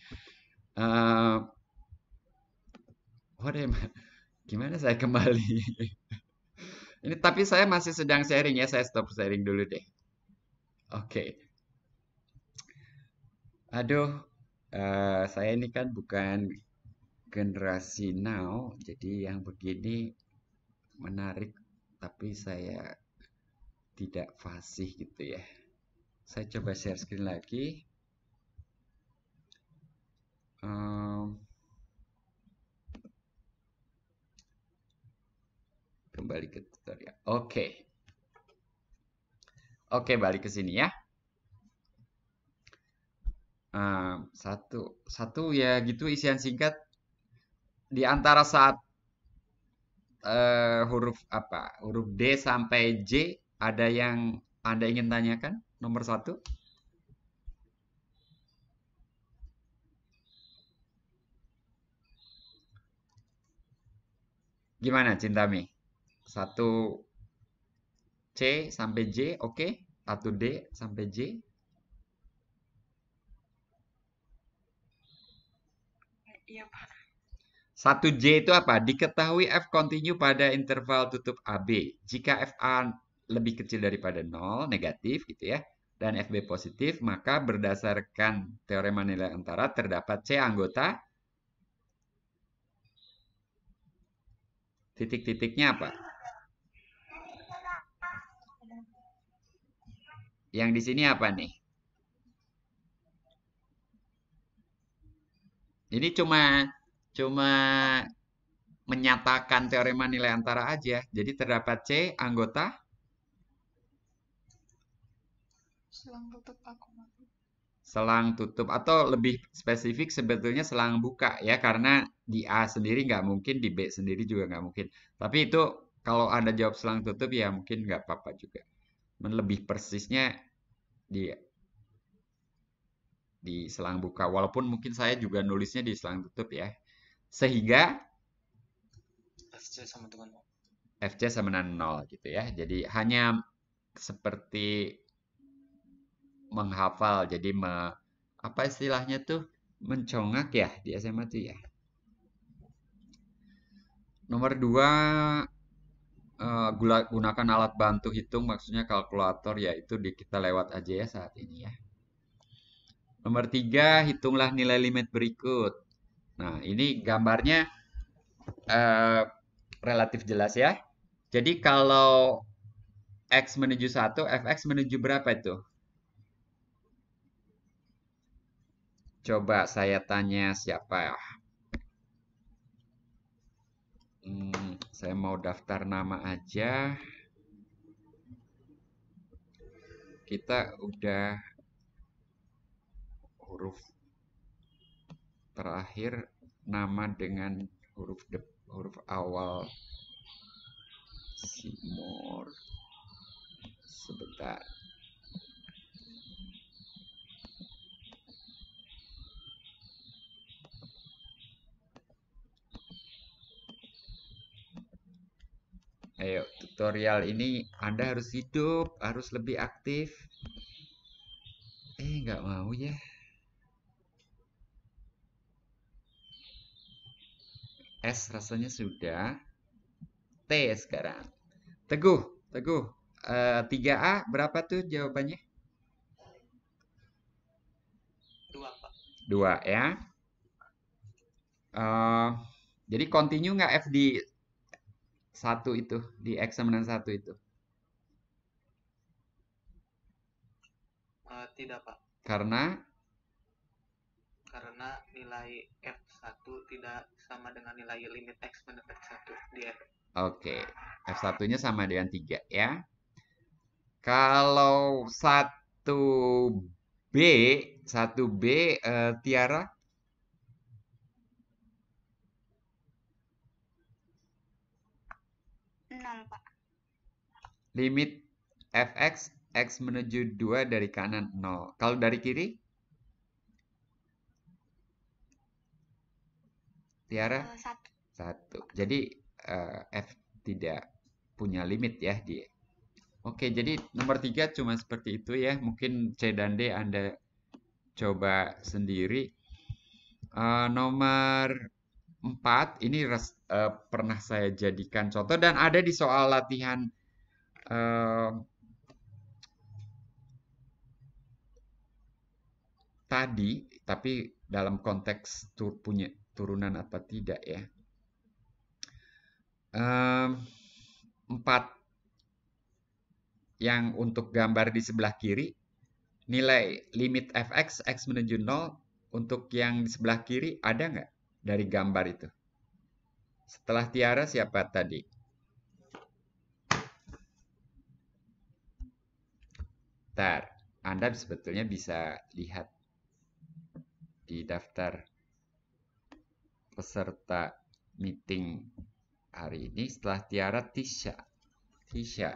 Uh, what am I? Gimana saya kembali? ini tapi saya masih sedang sharing ya. Saya stop sharing dulu deh. Oke. Okay. Aduh, uh, saya ini kan bukan generasi now jadi yang begini menarik tapi saya tidak fasih gitu ya saya coba share screen lagi um, kembali ke tutorial oke okay. oke okay, balik ke sini ya um, satu satu ya gitu isian singkat di antara saat uh, huruf apa huruf D sampai J ada yang anda ingin tanyakan nomor satu gimana Cintami satu C sampai J oke okay. satu D sampai J Iya, Pak satu j itu apa? Diketahui F continue pada interval tutup AB. Jika FA lebih kecil daripada 0, negatif gitu ya, dan FB positif, maka berdasarkan teorema nilai antara terdapat C anggota titik-titiknya apa? Yang di sini apa nih? Ini cuma cuma menyatakan teorema nilai antara aja. Jadi terdapat C anggota selang tutup Selang tutup atau lebih spesifik sebetulnya selang buka ya karena di A sendiri nggak mungkin, di B sendiri juga nggak mungkin. Tapi itu kalau ada jawab selang tutup ya mungkin nggak apa-apa juga. lebih persisnya di di selang buka walaupun mungkin saya juga nulisnya di selang tutup ya sehingga FC sama dengan 0. FC sama dengan 0 gitu ya. Jadi hanya seperti menghafal jadi me, apa istilahnya tuh mencongak ya di SMA tuh ya. Nomor dua Uh, gunakan alat bantu hitung maksudnya kalkulator yaitu di, kita lewat aja ya saat ini ya. Nomor tiga hitunglah nilai limit berikut. Nah, ini gambarnya eh, relatif jelas ya. Jadi kalau X menuju 1, Fx menuju berapa itu? Coba saya tanya siapa ya. Hmm, saya mau daftar nama aja. Kita udah huruf terakhir nama dengan huruf de, huruf awal Simor sebentar Ayo, tutorial ini Anda harus hidup, harus lebih aktif. Eh, nggak mau ya. S rasanya sudah. T sekarang. Teguh, Teguh. Uh, eh, 3A berapa tuh jawabannya? 2, 2 ya. Uh, jadi continue nggak F di 1 itu, di eksamen 1 itu? Uh, tidak, Pak. Karena? Karena nilai F1 tidak sama dengan nilai limit X minus X1 di F. Oke, okay. F1-nya sama dengan 3 ya. Kalau 1B, 1B uh, Tiara? Limit fx, x menuju 2 dari kanan 0. Kalau dari kiri? Tiara? Uh, satu. Satu. Jadi uh, F tidak punya limit ya di Oke, jadi nomor tiga cuma seperti itu ya. Mungkin C dan D Anda coba sendiri. Uh, nomor empat ini res, uh, pernah saya jadikan contoh dan ada di soal latihan uh, tadi, tapi dalam konteks tur punya turunan apa tidak ya. Um, empat yang untuk gambar di sebelah kiri nilai limit fx x menuju 0 untuk yang di sebelah kiri ada nggak dari gambar itu? Setelah Tiara siapa tadi? Bentar, Anda sebetulnya bisa lihat di daftar peserta meeting hari ini setelah Tiara Tisha. Tisha.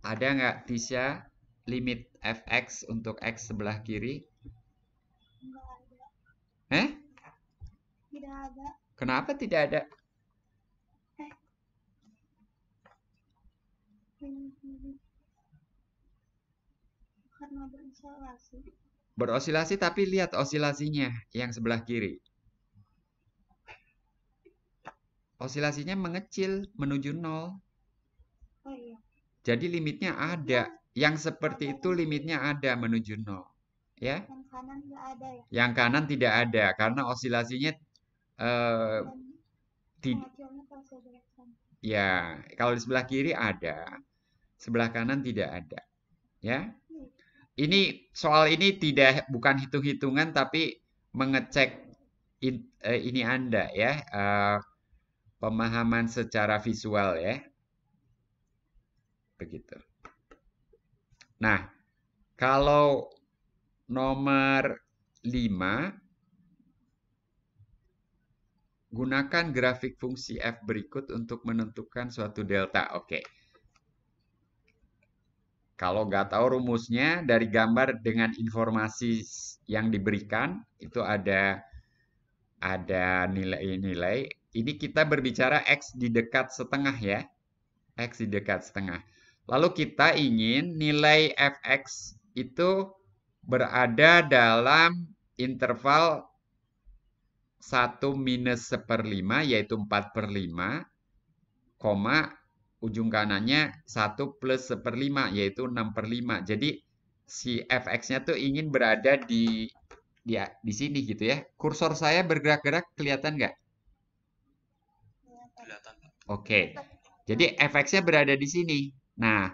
Ada nggak Tisha limit fx untuk x sebelah kiri? Ada. eh? Tidak ada. Kenapa tidak ada? Karena berisolasi. Berosilasi tapi lihat osilasinya yang sebelah kiri. Osilasinya mengecil menuju nol. Oh, iya. Jadi limitnya ada. Yang seperti itu limitnya ada menuju nol. Ya. Yang kanan tidak ada. Ya? Yang kanan tidak ada karena osilasinya uh, eh, tidak. Kan. Ya, kalau di sebelah kiri ada, sebelah kanan tidak ada. Ya ini soal ini tidak bukan hitung-hitungan tapi mengecek in, uh, ini Anda ya uh, pemahaman secara visual ya. Begitu. Nah, kalau nomor 5 gunakan grafik fungsi f berikut untuk menentukan suatu delta. Oke. Okay. Kalau nggak tahu rumusnya dari gambar dengan informasi yang diberikan itu ada ada nilai-nilai. Ini kita berbicara x di dekat setengah ya. X di dekat setengah. Lalu kita ingin nilai fx itu berada dalam interval 1 minus seperlima yaitu 4 per 5, koma ujung kanannya 1 plus 1 per 5, yaitu 6 per 5. Jadi si fx-nya tuh ingin berada di, di, di sini gitu ya. Kursor saya bergerak-gerak kelihatan nggak? Kelihatan. Oke, okay. jadi fx-nya berada di sini. Nah,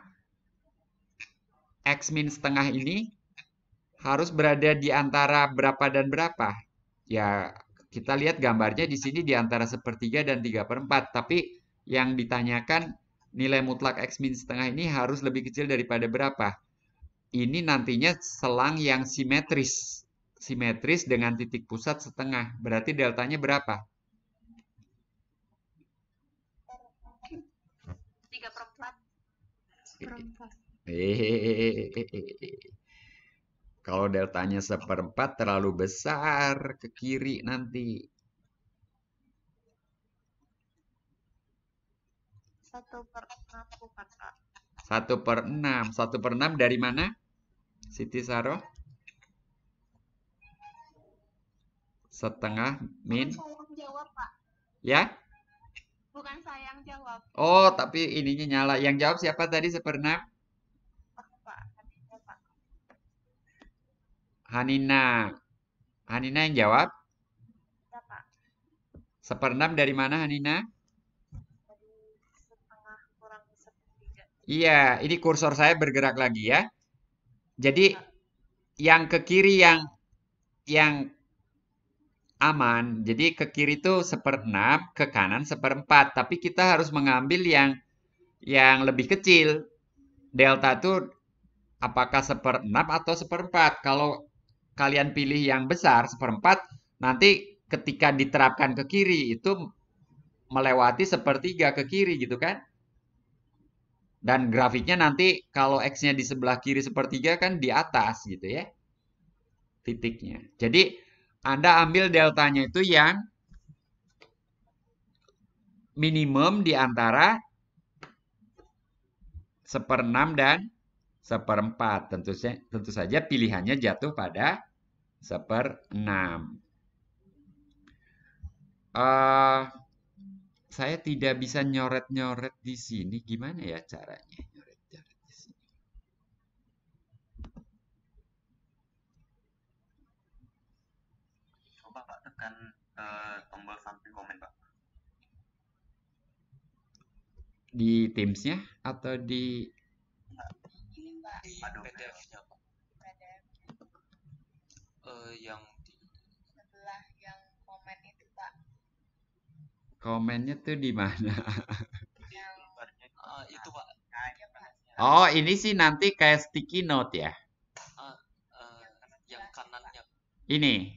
x min setengah ini harus berada di antara berapa dan berapa? Ya, kita lihat gambarnya di sini di antara sepertiga dan tiga per 4. Tapi yang ditanyakan nilai mutlak X min setengah ini harus lebih kecil daripada berapa? Ini nantinya selang yang simetris. Simetris dengan titik pusat setengah. Berarti deltanya berapa? 3 per 4. Per 4. Kalau deltanya seperempat terlalu besar ke kiri nanti. satu per enam bukan Kak. per enam satu per enam dari mana? Siti Saro? Setengah min. jawab, Pak. Ya? Bukan saya yang jawab. Oh, tapi ininya nyala. Yang jawab siapa tadi seperenam? Oh, Hanina. Hanina yang jawab? Ya, Pak. Seperenam dari mana Hanina? Iya, ini kursor saya bergerak lagi ya. Jadi yang ke kiri yang yang aman. Jadi ke kiri itu seperenam, ke kanan seperempat. Tapi kita harus mengambil yang yang lebih kecil. Delta itu apakah seperenam atau seperempat. Kalau kalian pilih yang besar seperempat, nanti ketika diterapkan ke kiri itu melewati sepertiga ke kiri gitu kan. Dan grafiknya nanti kalau X-nya di sebelah kiri sepertiga kan di atas gitu ya. Titiknya. Jadi Anda ambil deltanya itu yang minimum di antara seperenam dan seperempat. Tentu, tentu saja pilihannya jatuh pada seperenam. Uh, saya tidak bisa nyoret-nyoret di sini. Gimana ya caranya nyoret-nyoret di sini? Coba Pak tekan uh, tombol samping komen Pak. Di Teams-nya atau di Adobe. PDF-nya Pak. PDF. Uh, eh, yang Komennya tuh di mana? Oh, nah, ya. oh, ini sih nanti kayak sticky note ya. Ah, eh, ini.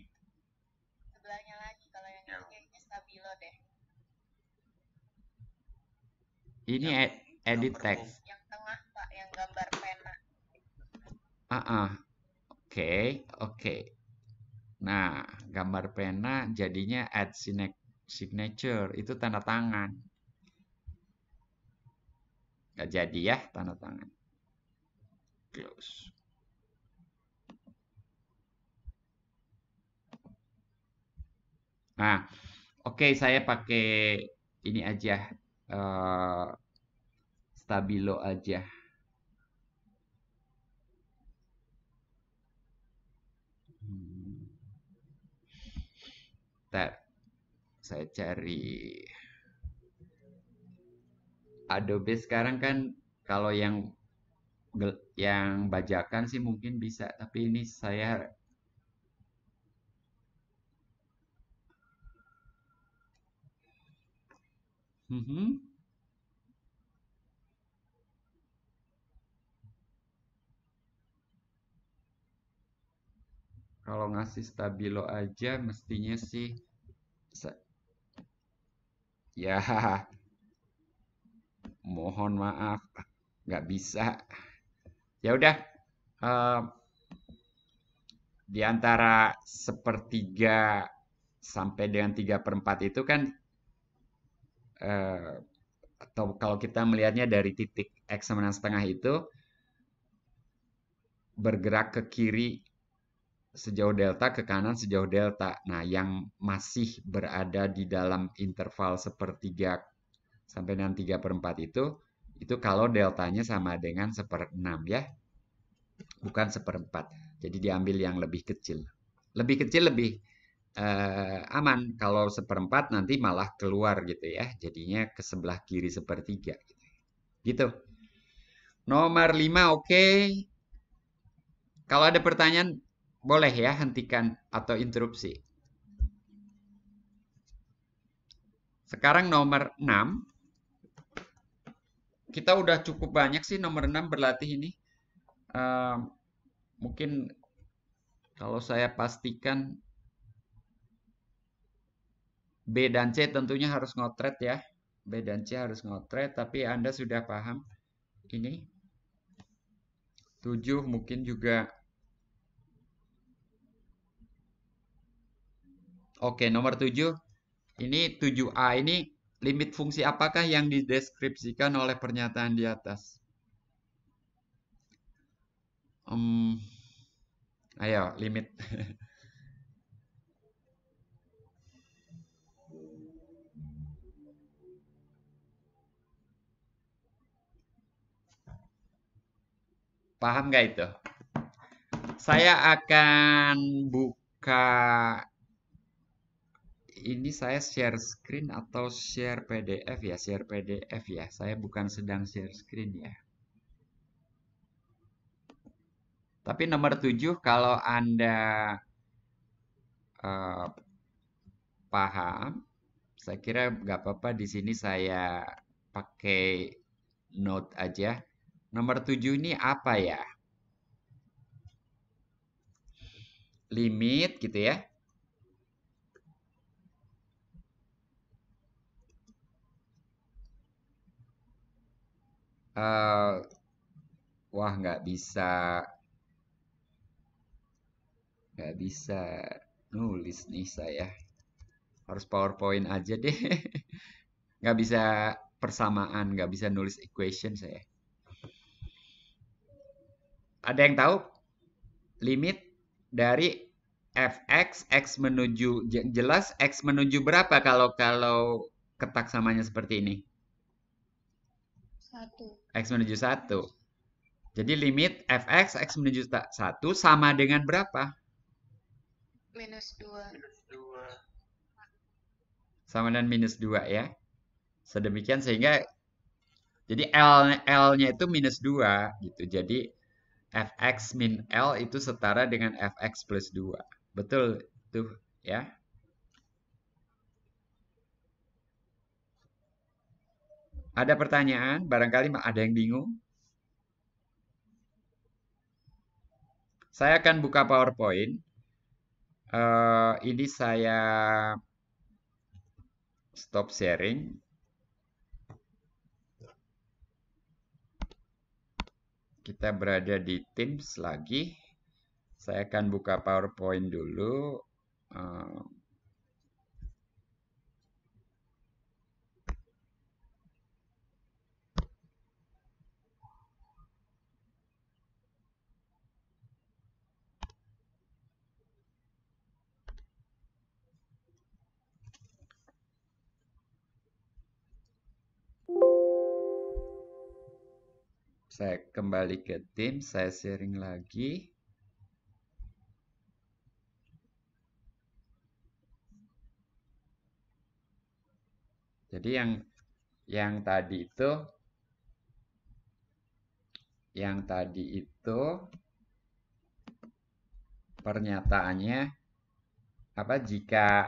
Ini ed edit text. Ah, uh -uh. oke, okay, oke. Okay. Nah, gambar pena jadinya add sinek signature itu tanda tangan nggak jadi ya tanda tangan close nah oke okay, saya pakai ini aja uh, stabilo aja hmm. Bentar saya cari Adobe sekarang kan kalau yang yang bajakan sih mungkin bisa tapi ini saya Mm -hmm. Kalau ngasih stabilo aja mestinya sih Ya, mohon maaf, nggak bisa. Ya udah, uh, di antara sepertiga sampai dengan tiga perempat itu kan, uh, atau kalau kita melihatnya dari titik x sama setengah itu bergerak ke kiri sejauh delta ke kanan sejauh delta. Nah, yang masih berada di dalam interval sepertiga sampai dengan 3 per 4 itu, itu kalau deltanya sama dengan seper 6 ya. Bukan seperempat. Jadi diambil yang lebih kecil. Lebih kecil lebih eh, aman. Kalau seperempat nanti malah keluar gitu ya. Jadinya ke sebelah kiri sepertiga. Gitu. gitu. Nomor 5 oke. Okay. Kalau ada pertanyaan boleh ya hentikan atau interupsi. Sekarang nomor 6. Kita udah cukup banyak sih nomor 6 berlatih ini. Uh, mungkin kalau saya pastikan B dan C tentunya harus ngotret ya. B dan C harus ngotret, tapi Anda sudah paham ini. 7 mungkin juga Oke, nomor 7. Ini 7A ini limit fungsi apakah yang dideskripsikan oleh pernyataan di atas? Um, ayo, limit. Paham nggak itu? Saya akan buka ini saya share screen atau share PDF ya, share PDF ya. Saya bukan sedang share screen ya. Tapi nomor 7 kalau Anda uh, paham, saya kira nggak apa-apa di sini saya pakai note aja. Nomor 7 ini apa ya? Limit gitu ya uh, wah nggak bisa nggak bisa nulis nih saya harus powerpoint aja deh nggak bisa persamaan nggak bisa nulis equation saya ada yang tahu limit dari fx x menuju jelas x menuju berapa kalau kalau ketak seperti ini satu X menuju 1. Jadi limit fx x menuju 1 sama dengan berapa? Minus 2. Sama dengan minus 2 ya. Sedemikian sehingga jadi L L-nya itu minus 2 gitu. Jadi fx min L itu setara dengan fx plus 2. Betul tuh ya. Ada pertanyaan? Barangkali ada yang bingung. Saya akan buka PowerPoint. Uh, ini saya stop sharing. Kita berada di Teams lagi. Saya akan buka PowerPoint dulu. Uh, Saya kembali ke tim, saya sharing lagi. Jadi yang yang tadi itu yang tadi itu pernyataannya apa jika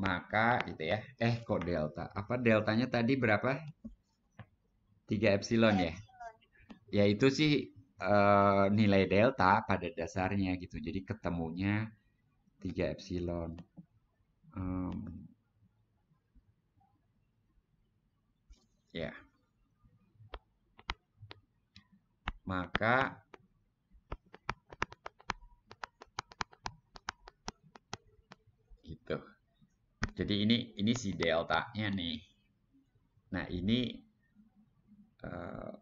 maka gitu ya eh kok delta apa deltanya tadi berapa 3 epsilon ya ya itu sih uh, nilai delta pada dasarnya gitu jadi ketemunya 3 epsilon um, ya yeah. maka Jadi ini ini si deltanya nih. Nah, ini uh,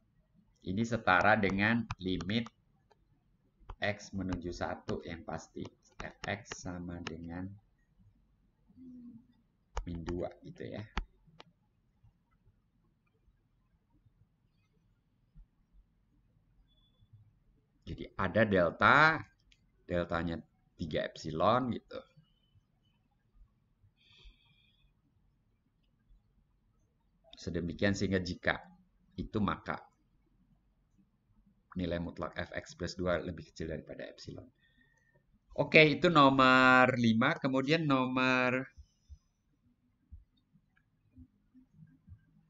ini setara dengan limit x menuju 1 yang pasti fx sama dengan min 2 gitu ya. Jadi ada delta, deltanya 3 epsilon gitu. Sedemikian sehingga jika itu maka nilai mutlak fx plus 2 lebih kecil daripada epsilon. Oke, itu nomor 5. Kemudian nomor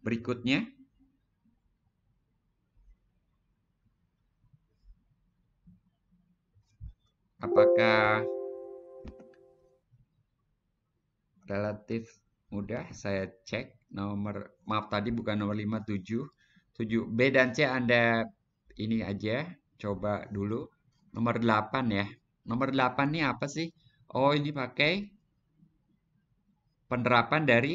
berikutnya. Apakah relatif mudah saya cek nomor maaf tadi bukan nomor 5 7 7 B dan C Anda ini aja coba dulu nomor 8 ya nomor 8 nih apa sih Oh ini pakai penerapan dari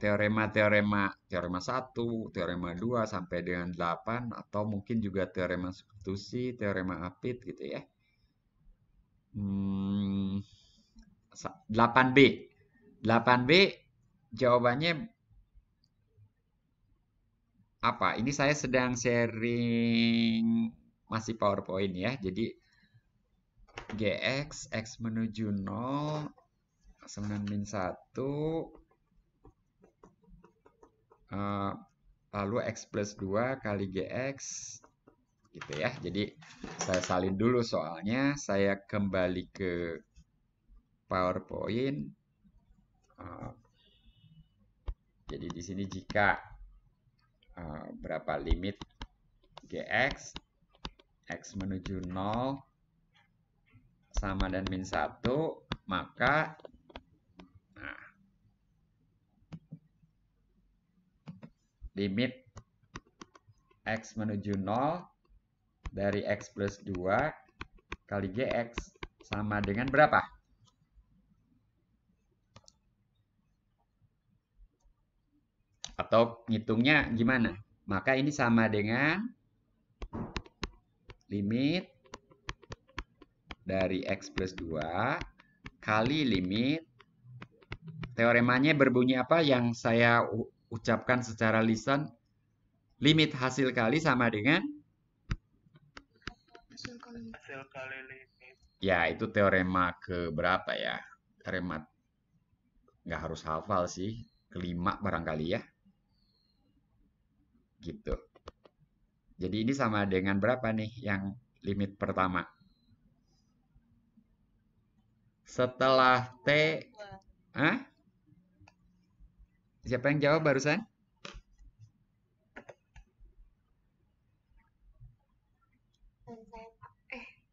teorema-teorema teorema 1, teorema 2 sampai dengan 8 atau mungkin juga teorema substitusi, teorema apit gitu ya. Hmm, 8B. 8B jawabannya apa? Ini saya sedang sharing masih PowerPoint ya. Jadi GX, X menuju 0, 9 min 1, uh, eh, lalu X plus 2 kali GX, gitu ya. Jadi saya salin dulu soalnya, saya kembali ke PowerPoint. Ah, jadi di sini jika ah, berapa limit GX, X menuju 0, sama dan min 1, maka nah, limit X menuju 0 dari X plus 2 kali GX sama dengan berapa? Atau ngitungnya gimana? Maka ini sama dengan limit dari X plus 2 kali limit teoremanya berbunyi apa yang saya ucapkan secara lisan limit hasil kali sama dengan Galilei Ya, itu teorema ke berapa ya? Teorema nggak harus hafal sih, kelima barangkali ya. Gitu. Jadi ini sama dengan berapa nih yang limit pertama? Setelah T, ah? Siapa yang jawab barusan?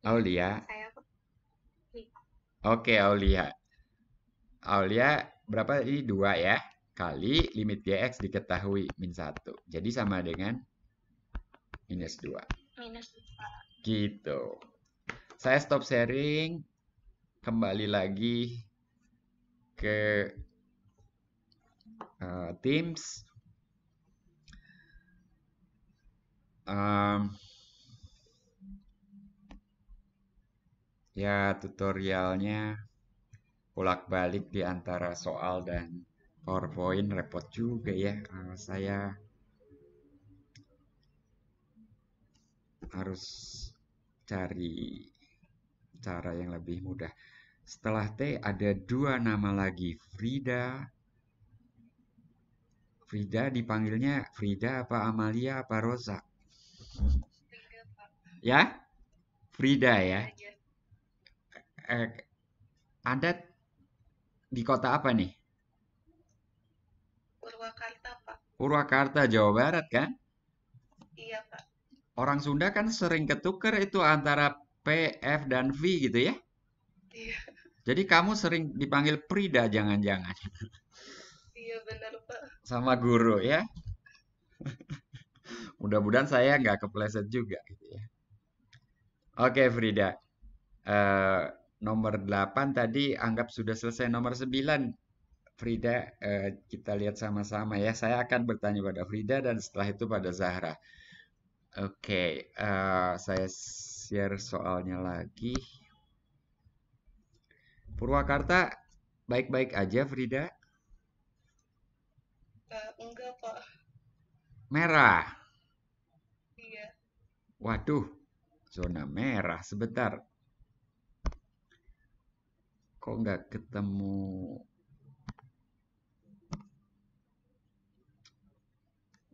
Aulia. Saya Oke, Aulia. Aulia berapa ini dua ya kali limit gx diketahui min satu. Jadi sama dengan minus dua. Minus dua. Gitu. Saya stop sharing. Kembali lagi ke uh, Teams. Um, ya tutorialnya bolak balik di antara soal dan powerpoint repot juga ya kalau saya harus cari cara yang lebih mudah setelah T ada dua nama lagi Frida Frida dipanggilnya Frida apa Amalia apa Rosa ya Frida ya iya, eh, Anda di kota apa nih? Purwakarta, Pak. Purwakarta, Jawa Barat kan? Iya, Pak. Orang Sunda kan sering ketuker itu antara P, F, dan V gitu ya? Iya. Jadi kamu sering dipanggil Prida jangan-jangan. Iya benar Pak. Sama guru ya. Mudah-mudahan saya nggak kepleset juga gitu ya. Oke Frida, uh, nomor 8 tadi anggap sudah selesai nomor 9 Frida eh, kita lihat sama-sama ya saya akan bertanya pada Frida dan setelah itu pada Zahra oke okay, uh, eh, saya share soalnya lagi Purwakarta baik-baik aja Frida uh, enggak pak merah iya waduh zona merah sebentar kok nggak ketemu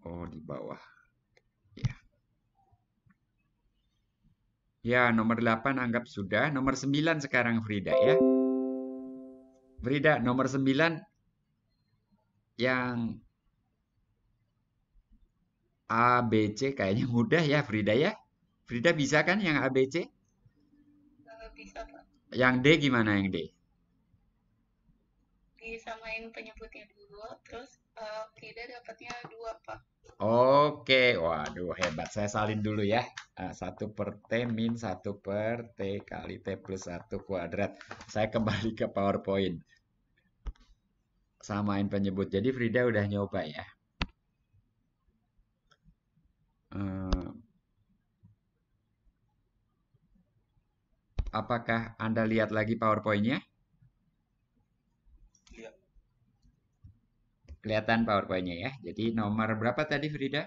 oh di bawah ya ya nomor 8 anggap sudah nomor 9 sekarang Frida ya Frida nomor 9 yang A B C kayaknya mudah ya Frida ya. Frida bisa kan yang ABC? Bisa, Pak. Yang D gimana yang D? disamain penyebutnya dulu terus uh, Frida dapatnya dua pak Oke, waduh hebat. Saya salin dulu ya. Eh, satu per T min satu per T kali T plus satu kuadrat. Saya kembali ke PowerPoint. Samain penyebut. Jadi Frida udah nyoba ya. Eh, apakah Anda lihat lagi powerpointnya? nya kelihatan powerpointnya ya jadi nomor berapa tadi Frida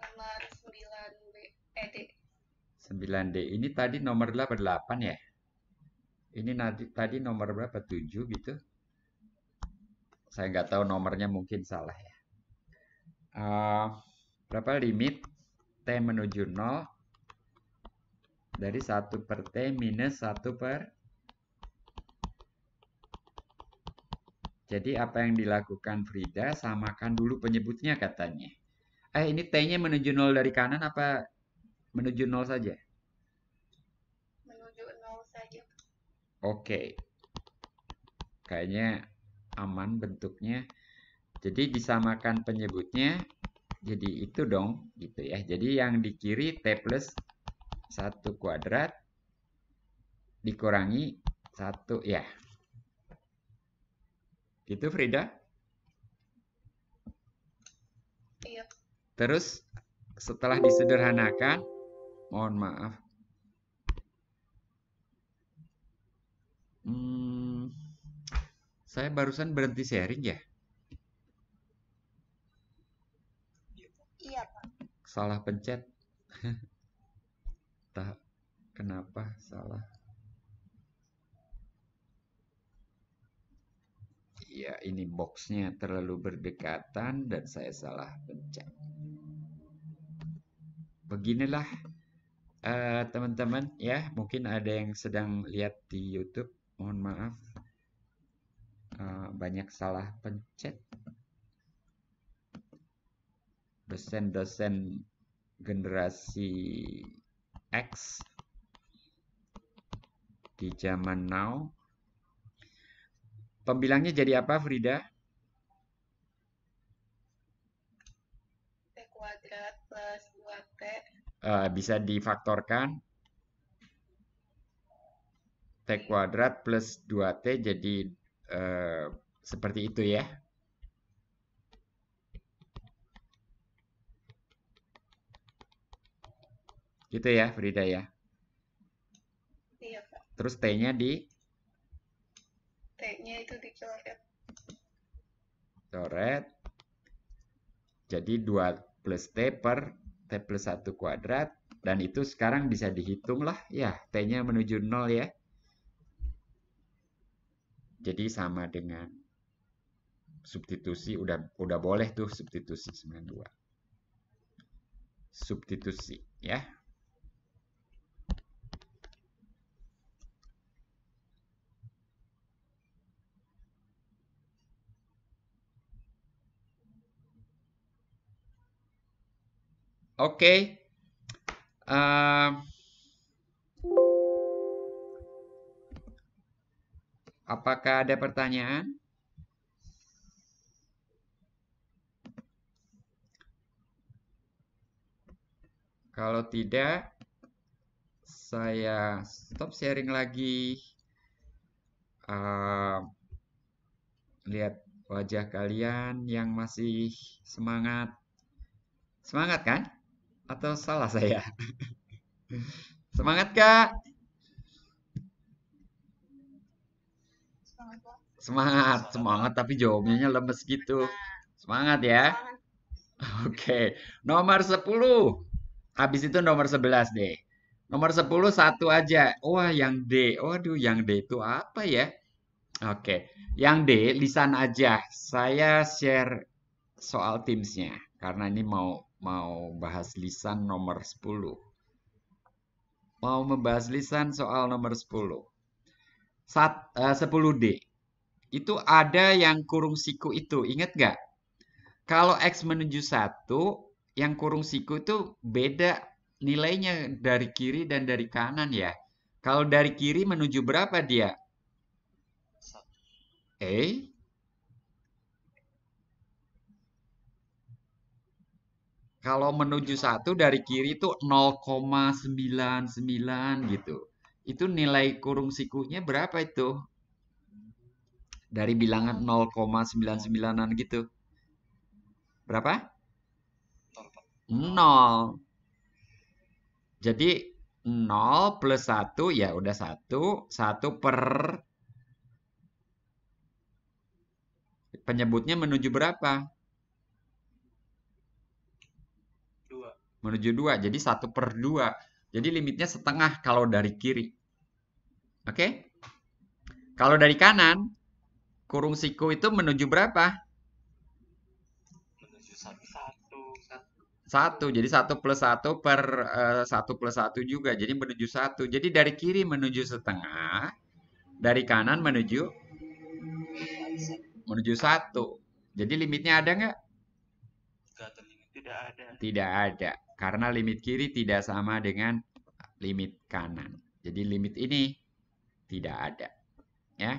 nomor 9 eh, D 9D ini tadi nomor 88 ya ini nanti tadi nomor berapa 7 gitu saya nggak tahu nomornya mungkin salah ya uh, berapa limit T menuju 0 dari 1 per T minus 1 per Jadi apa yang dilakukan Frida, samakan dulu penyebutnya katanya. Eh ini T-nya menuju nol dari kanan apa menuju nol saja? Menuju nol saja. Oke. Okay. Kayaknya aman bentuknya. Jadi disamakan penyebutnya. Jadi itu dong gitu ya. Jadi yang di kiri T plus 1 kuadrat dikurangi 1 ya itu Frida? Iya. Terus setelah disederhanakan, mohon maaf. Hmm, saya barusan berhenti sharing ya. Iya, Pak. Salah pencet. Tak kenapa salah. ya ini boxnya terlalu berdekatan dan saya salah pencet beginilah eh, teman-teman uh, ya mungkin ada yang sedang lihat di YouTube mohon maaf uh, banyak salah pencet dosen-dosen generasi X di zaman now Pembilangnya jadi apa, Frida? T kuadrat plus 2T. Uh, eh, bisa difaktorkan. T iya. kuadrat plus 2T jadi uh, seperti itu ya. Gitu ya, Frida ya. Iya, Terus T-nya di T-nya itu dicoret. Coret. Jadi 2 plus T per T plus 1 kuadrat. Dan itu sekarang bisa dihitung lah. Ya, T-nya menuju 0 ya. Jadi sama dengan substitusi. Udah, udah boleh tuh substitusi 92. Substitusi ya. Oke. Okay. Ehm, uh, apakah ada pertanyaan? Kalau tidak, saya stop sharing lagi. Uh, lihat wajah kalian yang masih semangat. Semangat kan? atau salah saya? Semangat kak. Semangat, semangat tapi jawabnya lemes gitu. Semangat ya. Oke, nomor 10. Habis itu nomor 11 deh. Nomor 10 satu aja. Wah, yang D. Waduh, yang D itu apa ya? Oke, yang D lisan aja. Saya share soal teams karena ini mau mau bahas lisan nomor 10. Mau membahas lisan soal nomor 10. Sat, eh, uh, 10D. Itu ada yang kurung siku itu, ingat nggak? Kalau X menuju 1, yang kurung siku itu beda nilainya dari kiri dan dari kanan ya. Kalau dari kiri menuju berapa dia? Eh? kalau menuju satu dari kiri itu 0,99 gitu. Itu nilai kurung sikunya berapa itu? Dari bilangan 0,99-an gitu. Berapa? 0. Jadi 0 plus 1 ya udah 1. 1 per penyebutnya menuju berapa? menuju 2. Jadi 1 per 2. Jadi limitnya setengah kalau dari kiri. Oke? Okay? Kalau dari kanan, kurung siku itu menuju berapa? Menuju 1. 1. Jadi 1 plus 1 per 1 uh, eh, plus 1 juga. Jadi menuju 1. Jadi dari kiri menuju setengah, dari kanan menuju menuju 1. Jadi limitnya ada nggak? Tidak ada. Tidak ada. Karena limit kiri tidak sama dengan ah, limit kanan. Jadi limit ini tidak ada. Ya.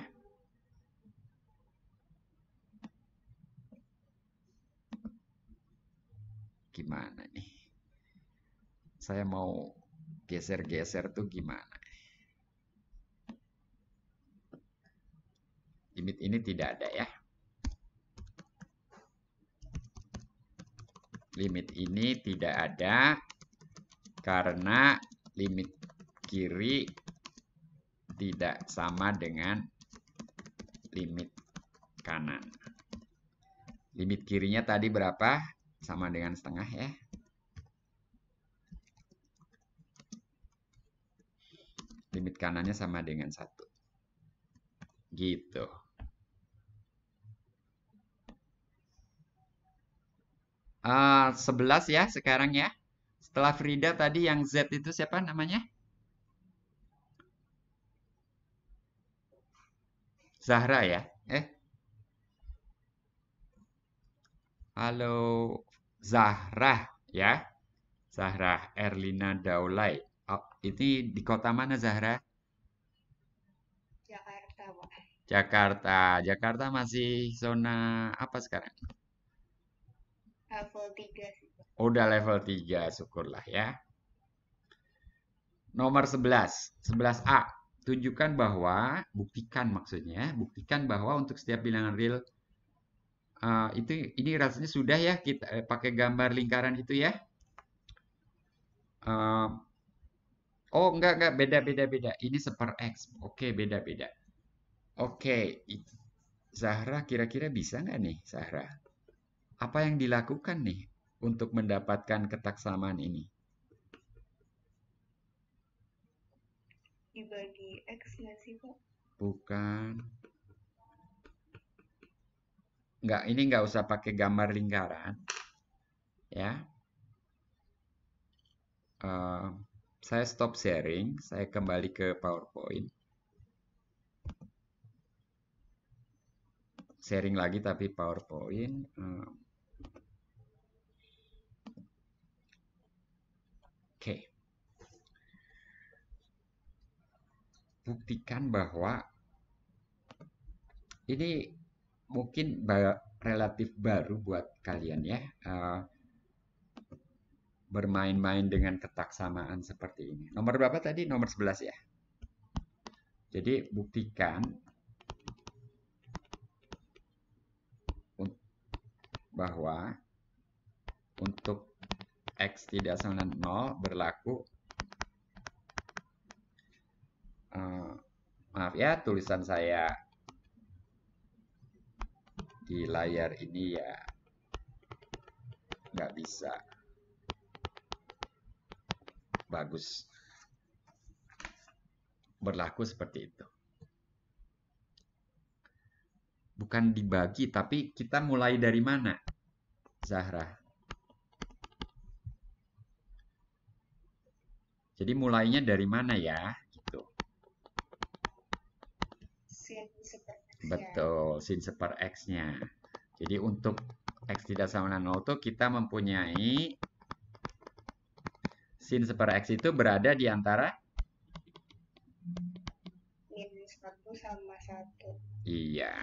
Gimana nih? Saya mau geser-geser tuh gimana? Limit ini tidak ada ya. limit ini tidak ada karena limit kiri tidak sama dengan limit kanan. Limit kirinya tadi berapa? Sama dengan setengah ya. Limit kanannya sama dengan satu. Gitu. uh, eh, 11 ya sekarang ya. Setelah Frida tadi yang Z itu siapa namanya? Zahra ya. Eh. Halo Zahra ya. Zahra Erlina Daulay. Oh, ini di kota mana Zahra? Jakarta, Jakarta. Jakarta masih zona apa sekarang? Level 3 sih. Udah level 3, syukurlah ya. Nomor 11, 11A. Tunjukkan bahwa, buktikan maksudnya, buktikan bahwa untuk setiap bilangan real uh, itu ini rasanya sudah ya kita eh, pakai gambar lingkaran itu ya. Uh, oh enggak enggak beda beda beda. Ini seper x. Oke okay, beda beda. Oke, okay. Zahra kira-kira bisa nggak nih Zahra? apa yang dilakukan nih untuk mendapatkan ketaksamaan ini? Dibagi X nggak sih, Pak? Bukan. Nggak, ini nggak usah pakai gambar lingkaran. Ya. Uh, saya stop sharing, saya kembali ke PowerPoint. Sharing lagi tapi PowerPoint. Uh, buktikan bahwa ini mungkin ba relatif baru buat kalian ya uh, bermain-main dengan ketaksamaan seperti ini. Nomor berapa tadi? Nomor 11 ya. Jadi buktikan bahwa untuk x tidak sama dengan 0 berlaku Hmm. maaf ya tulisan saya di layar ini ya nggak bisa bagus berlaku seperti itu bukan dibagi tapi kita mulai dari mana Zahra jadi mulainya dari mana ya Betul, sin seper x-nya. Jadi untuk x tidak sama dengan 0 itu kita mempunyai sin seper x itu berada di antara minus 1 sama 1. Iya,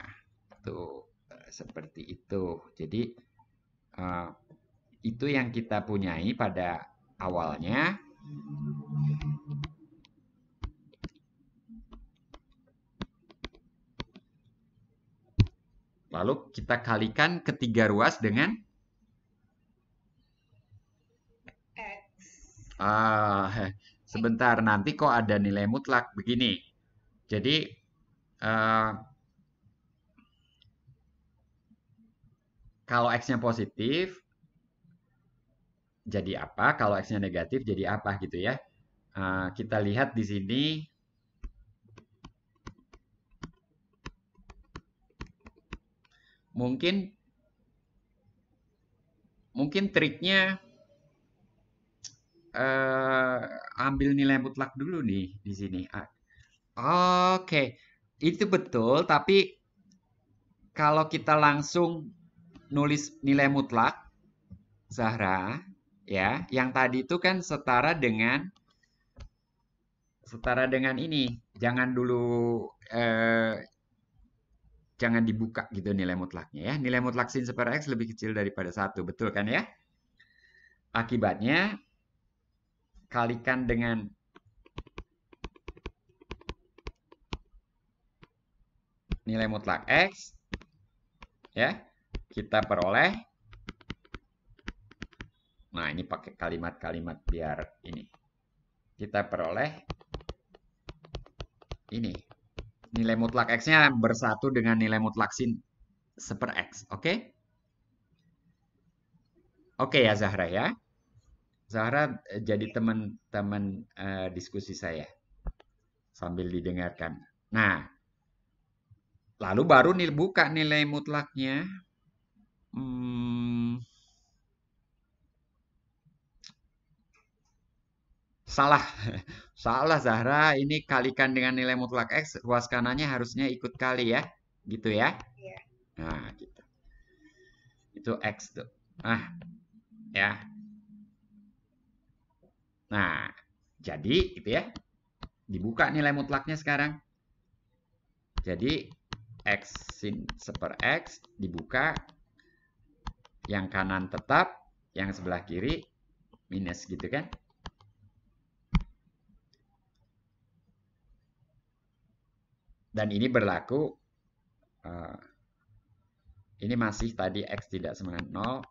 tuh seperti itu. Jadi uh, itu yang kita punyai pada awalnya. Lalu kita kalikan ketiga ruas dengan X. Ah, eh, sebentar nanti kok ada nilai mutlak begini. Jadi uh, kalau x-nya positif jadi apa? Kalau x-nya negatif jadi apa gitu ya? Uh, kita lihat di sini mungkin mungkin triknya uh, ambil nilai mutlak dulu nih di sini. Oke, okay. itu betul. Tapi kalau kita langsung nulis nilai mutlak, Zahra, ya, yang tadi itu kan setara dengan setara dengan ini. Jangan dulu eh, jangan dibuka gitu nilai mutlaknya ya. Nilai mutlak sin seper x lebih kecil daripada satu, betul kan ya? Akibatnya kalikan dengan nilai mutlak x ya kita peroleh nah ini pakai kalimat-kalimat biar ini kita peroleh ini nilai mutlak x-nya bersatu dengan nilai mutlak sin seper x, oke? Okay? Oke okay ya Zahra ya. Zahra eh, jadi iya. teman-teman uh, diskusi saya sambil didengarkan. Nah, lalu baru nil buka nilai mutlaknya. Hmm, Salah. Salah Zahra, ini kalikan dengan nilai mutlak X, ruas kanannya harusnya ikut kali ya. Gitu ya. yeah. Nah, gitu. Itu X tuh. Nah, ya. Nah, jadi gitu ya. Dibuka nilai mutlaknya sekarang. Jadi X sin seper X dibuka. Yang kanan tetap, yang sebelah kiri minus gitu kan. Dan ini berlaku uh, ini masih tadi x tidak sama dengan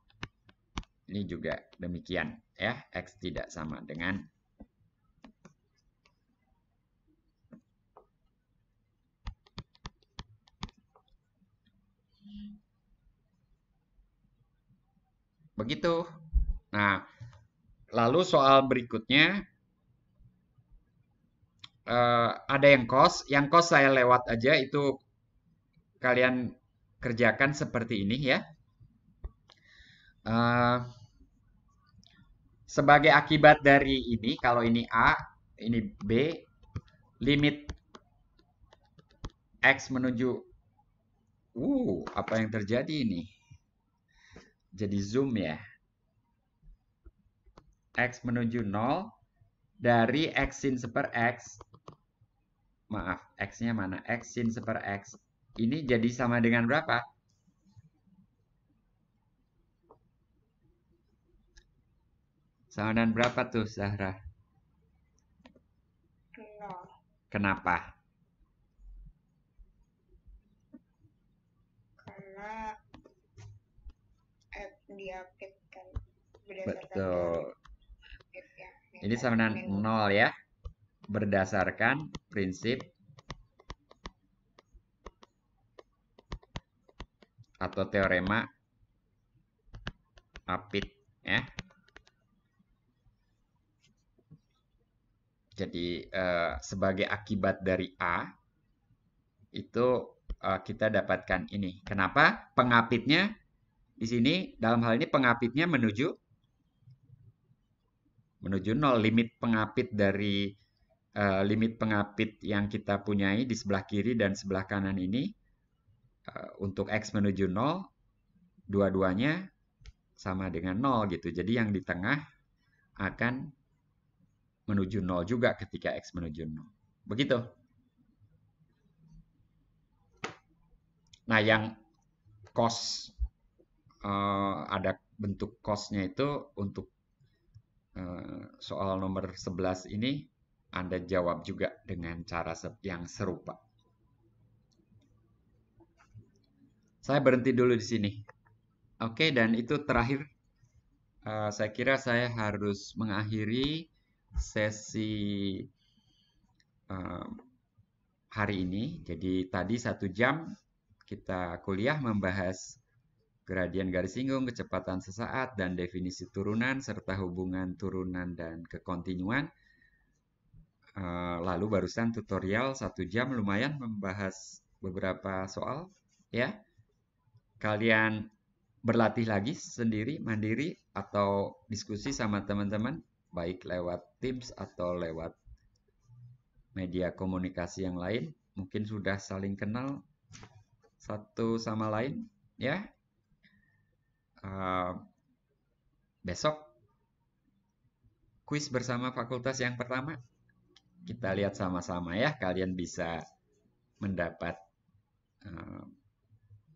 0. Ini juga demikian ya, x tidak sama dengan Begitu. Nah, lalu soal berikutnya uh, ada yang kos, yang kos saya lewat aja itu kalian kerjakan seperti ini ya. Uh, sebagai akibat dari ini, kalau ini A, ini B, limit X menuju Uh, apa yang terjadi ini? Jadi zoom ya. X menuju 0 dari X sin seper X maaf, X-nya mana? X sin seper X. Ini jadi sama dengan berapa? Sama dengan berapa tuh, Zahra? Kenapa? Kenapa? Karena diapit kan. Betul. Ini sama dengan 0 ya berdasarkan prinsip atau teorema apit ya. Jadi eh, sebagai akibat dari A itu eh, kita dapatkan ini. Kenapa? Pengapitnya di sini dalam hal ini pengapitnya menuju menuju nol limit pengapit dari Eh, limit pengapit yang kita punyai di sebelah kiri dan sebelah kanan ini eh, untuk x menuju 0 dua-duanya sama dengan 0 gitu. Jadi yang di tengah akan menuju 0 juga ketika x menuju 0. Begitu. Nah, yang cos eh, ada bentuk cosnya itu untuk soal nomor 11 ini anda jawab juga dengan cara yang serupa. Saya berhenti dulu di sini. Oke, dan itu terakhir. Eh, saya kira saya harus mengakhiri sesi eh, hari ini. Jadi tadi satu jam kita kuliah membahas gradien garis singgung, kecepatan sesaat, dan definisi turunan, serta hubungan turunan dan kekontinuan. Eh, lalu barusan tutorial satu jam lumayan membahas beberapa soal ya kalian berlatih lagi sendiri mandiri atau diskusi sama teman-teman baik lewat Teams atau lewat media komunikasi yang lain mungkin sudah saling kenal satu sama lain ya uh, besok quiz bersama fakultas yang pertama kita lihat sama-sama ya, kalian bisa mendapat uh,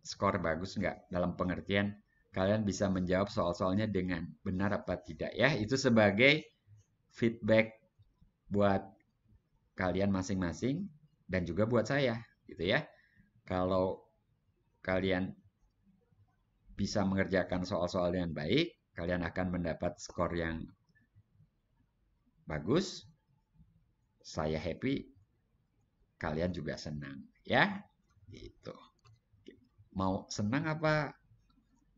skor bagus nggak dalam pengertian kalian bisa menjawab soal-soalnya dengan benar apa tidak ya. Itu sebagai feedback buat kalian masing-masing dan juga buat saya gitu ya. Kalau kalian bisa mengerjakan soal-soal dengan baik, kalian akan mendapat skor yang bagus saya happy, kalian juga senang, ya. Gitu. Mau senang apa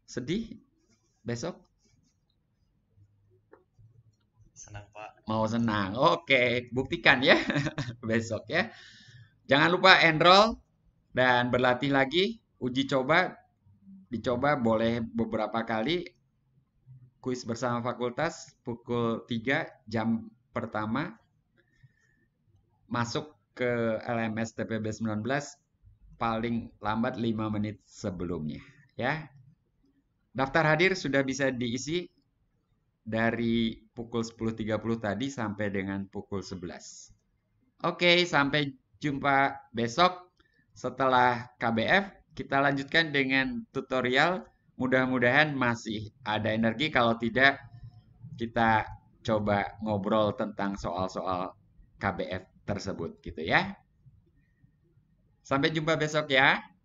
sedih besok? Senang, Pak. Mau senang. Oke, buktikan ya besok ya. Jangan lupa enroll dan berlatih lagi, uji coba dicoba boleh beberapa kali kuis bersama fakultas pukul 3 jam pertama masuk ke LMS TPB 19 paling lambat 5 menit sebelumnya ya. Daftar hadir sudah bisa diisi dari pukul 10.30 tadi sampai dengan pukul 11. Oke, sampai jumpa besok setelah KBF. Kita lanjutkan dengan tutorial. Mudah-mudahan masih ada energi. Kalau tidak, kita coba ngobrol tentang soal-soal KBF tersebut gitu ya. Sampai jumpa besok ya.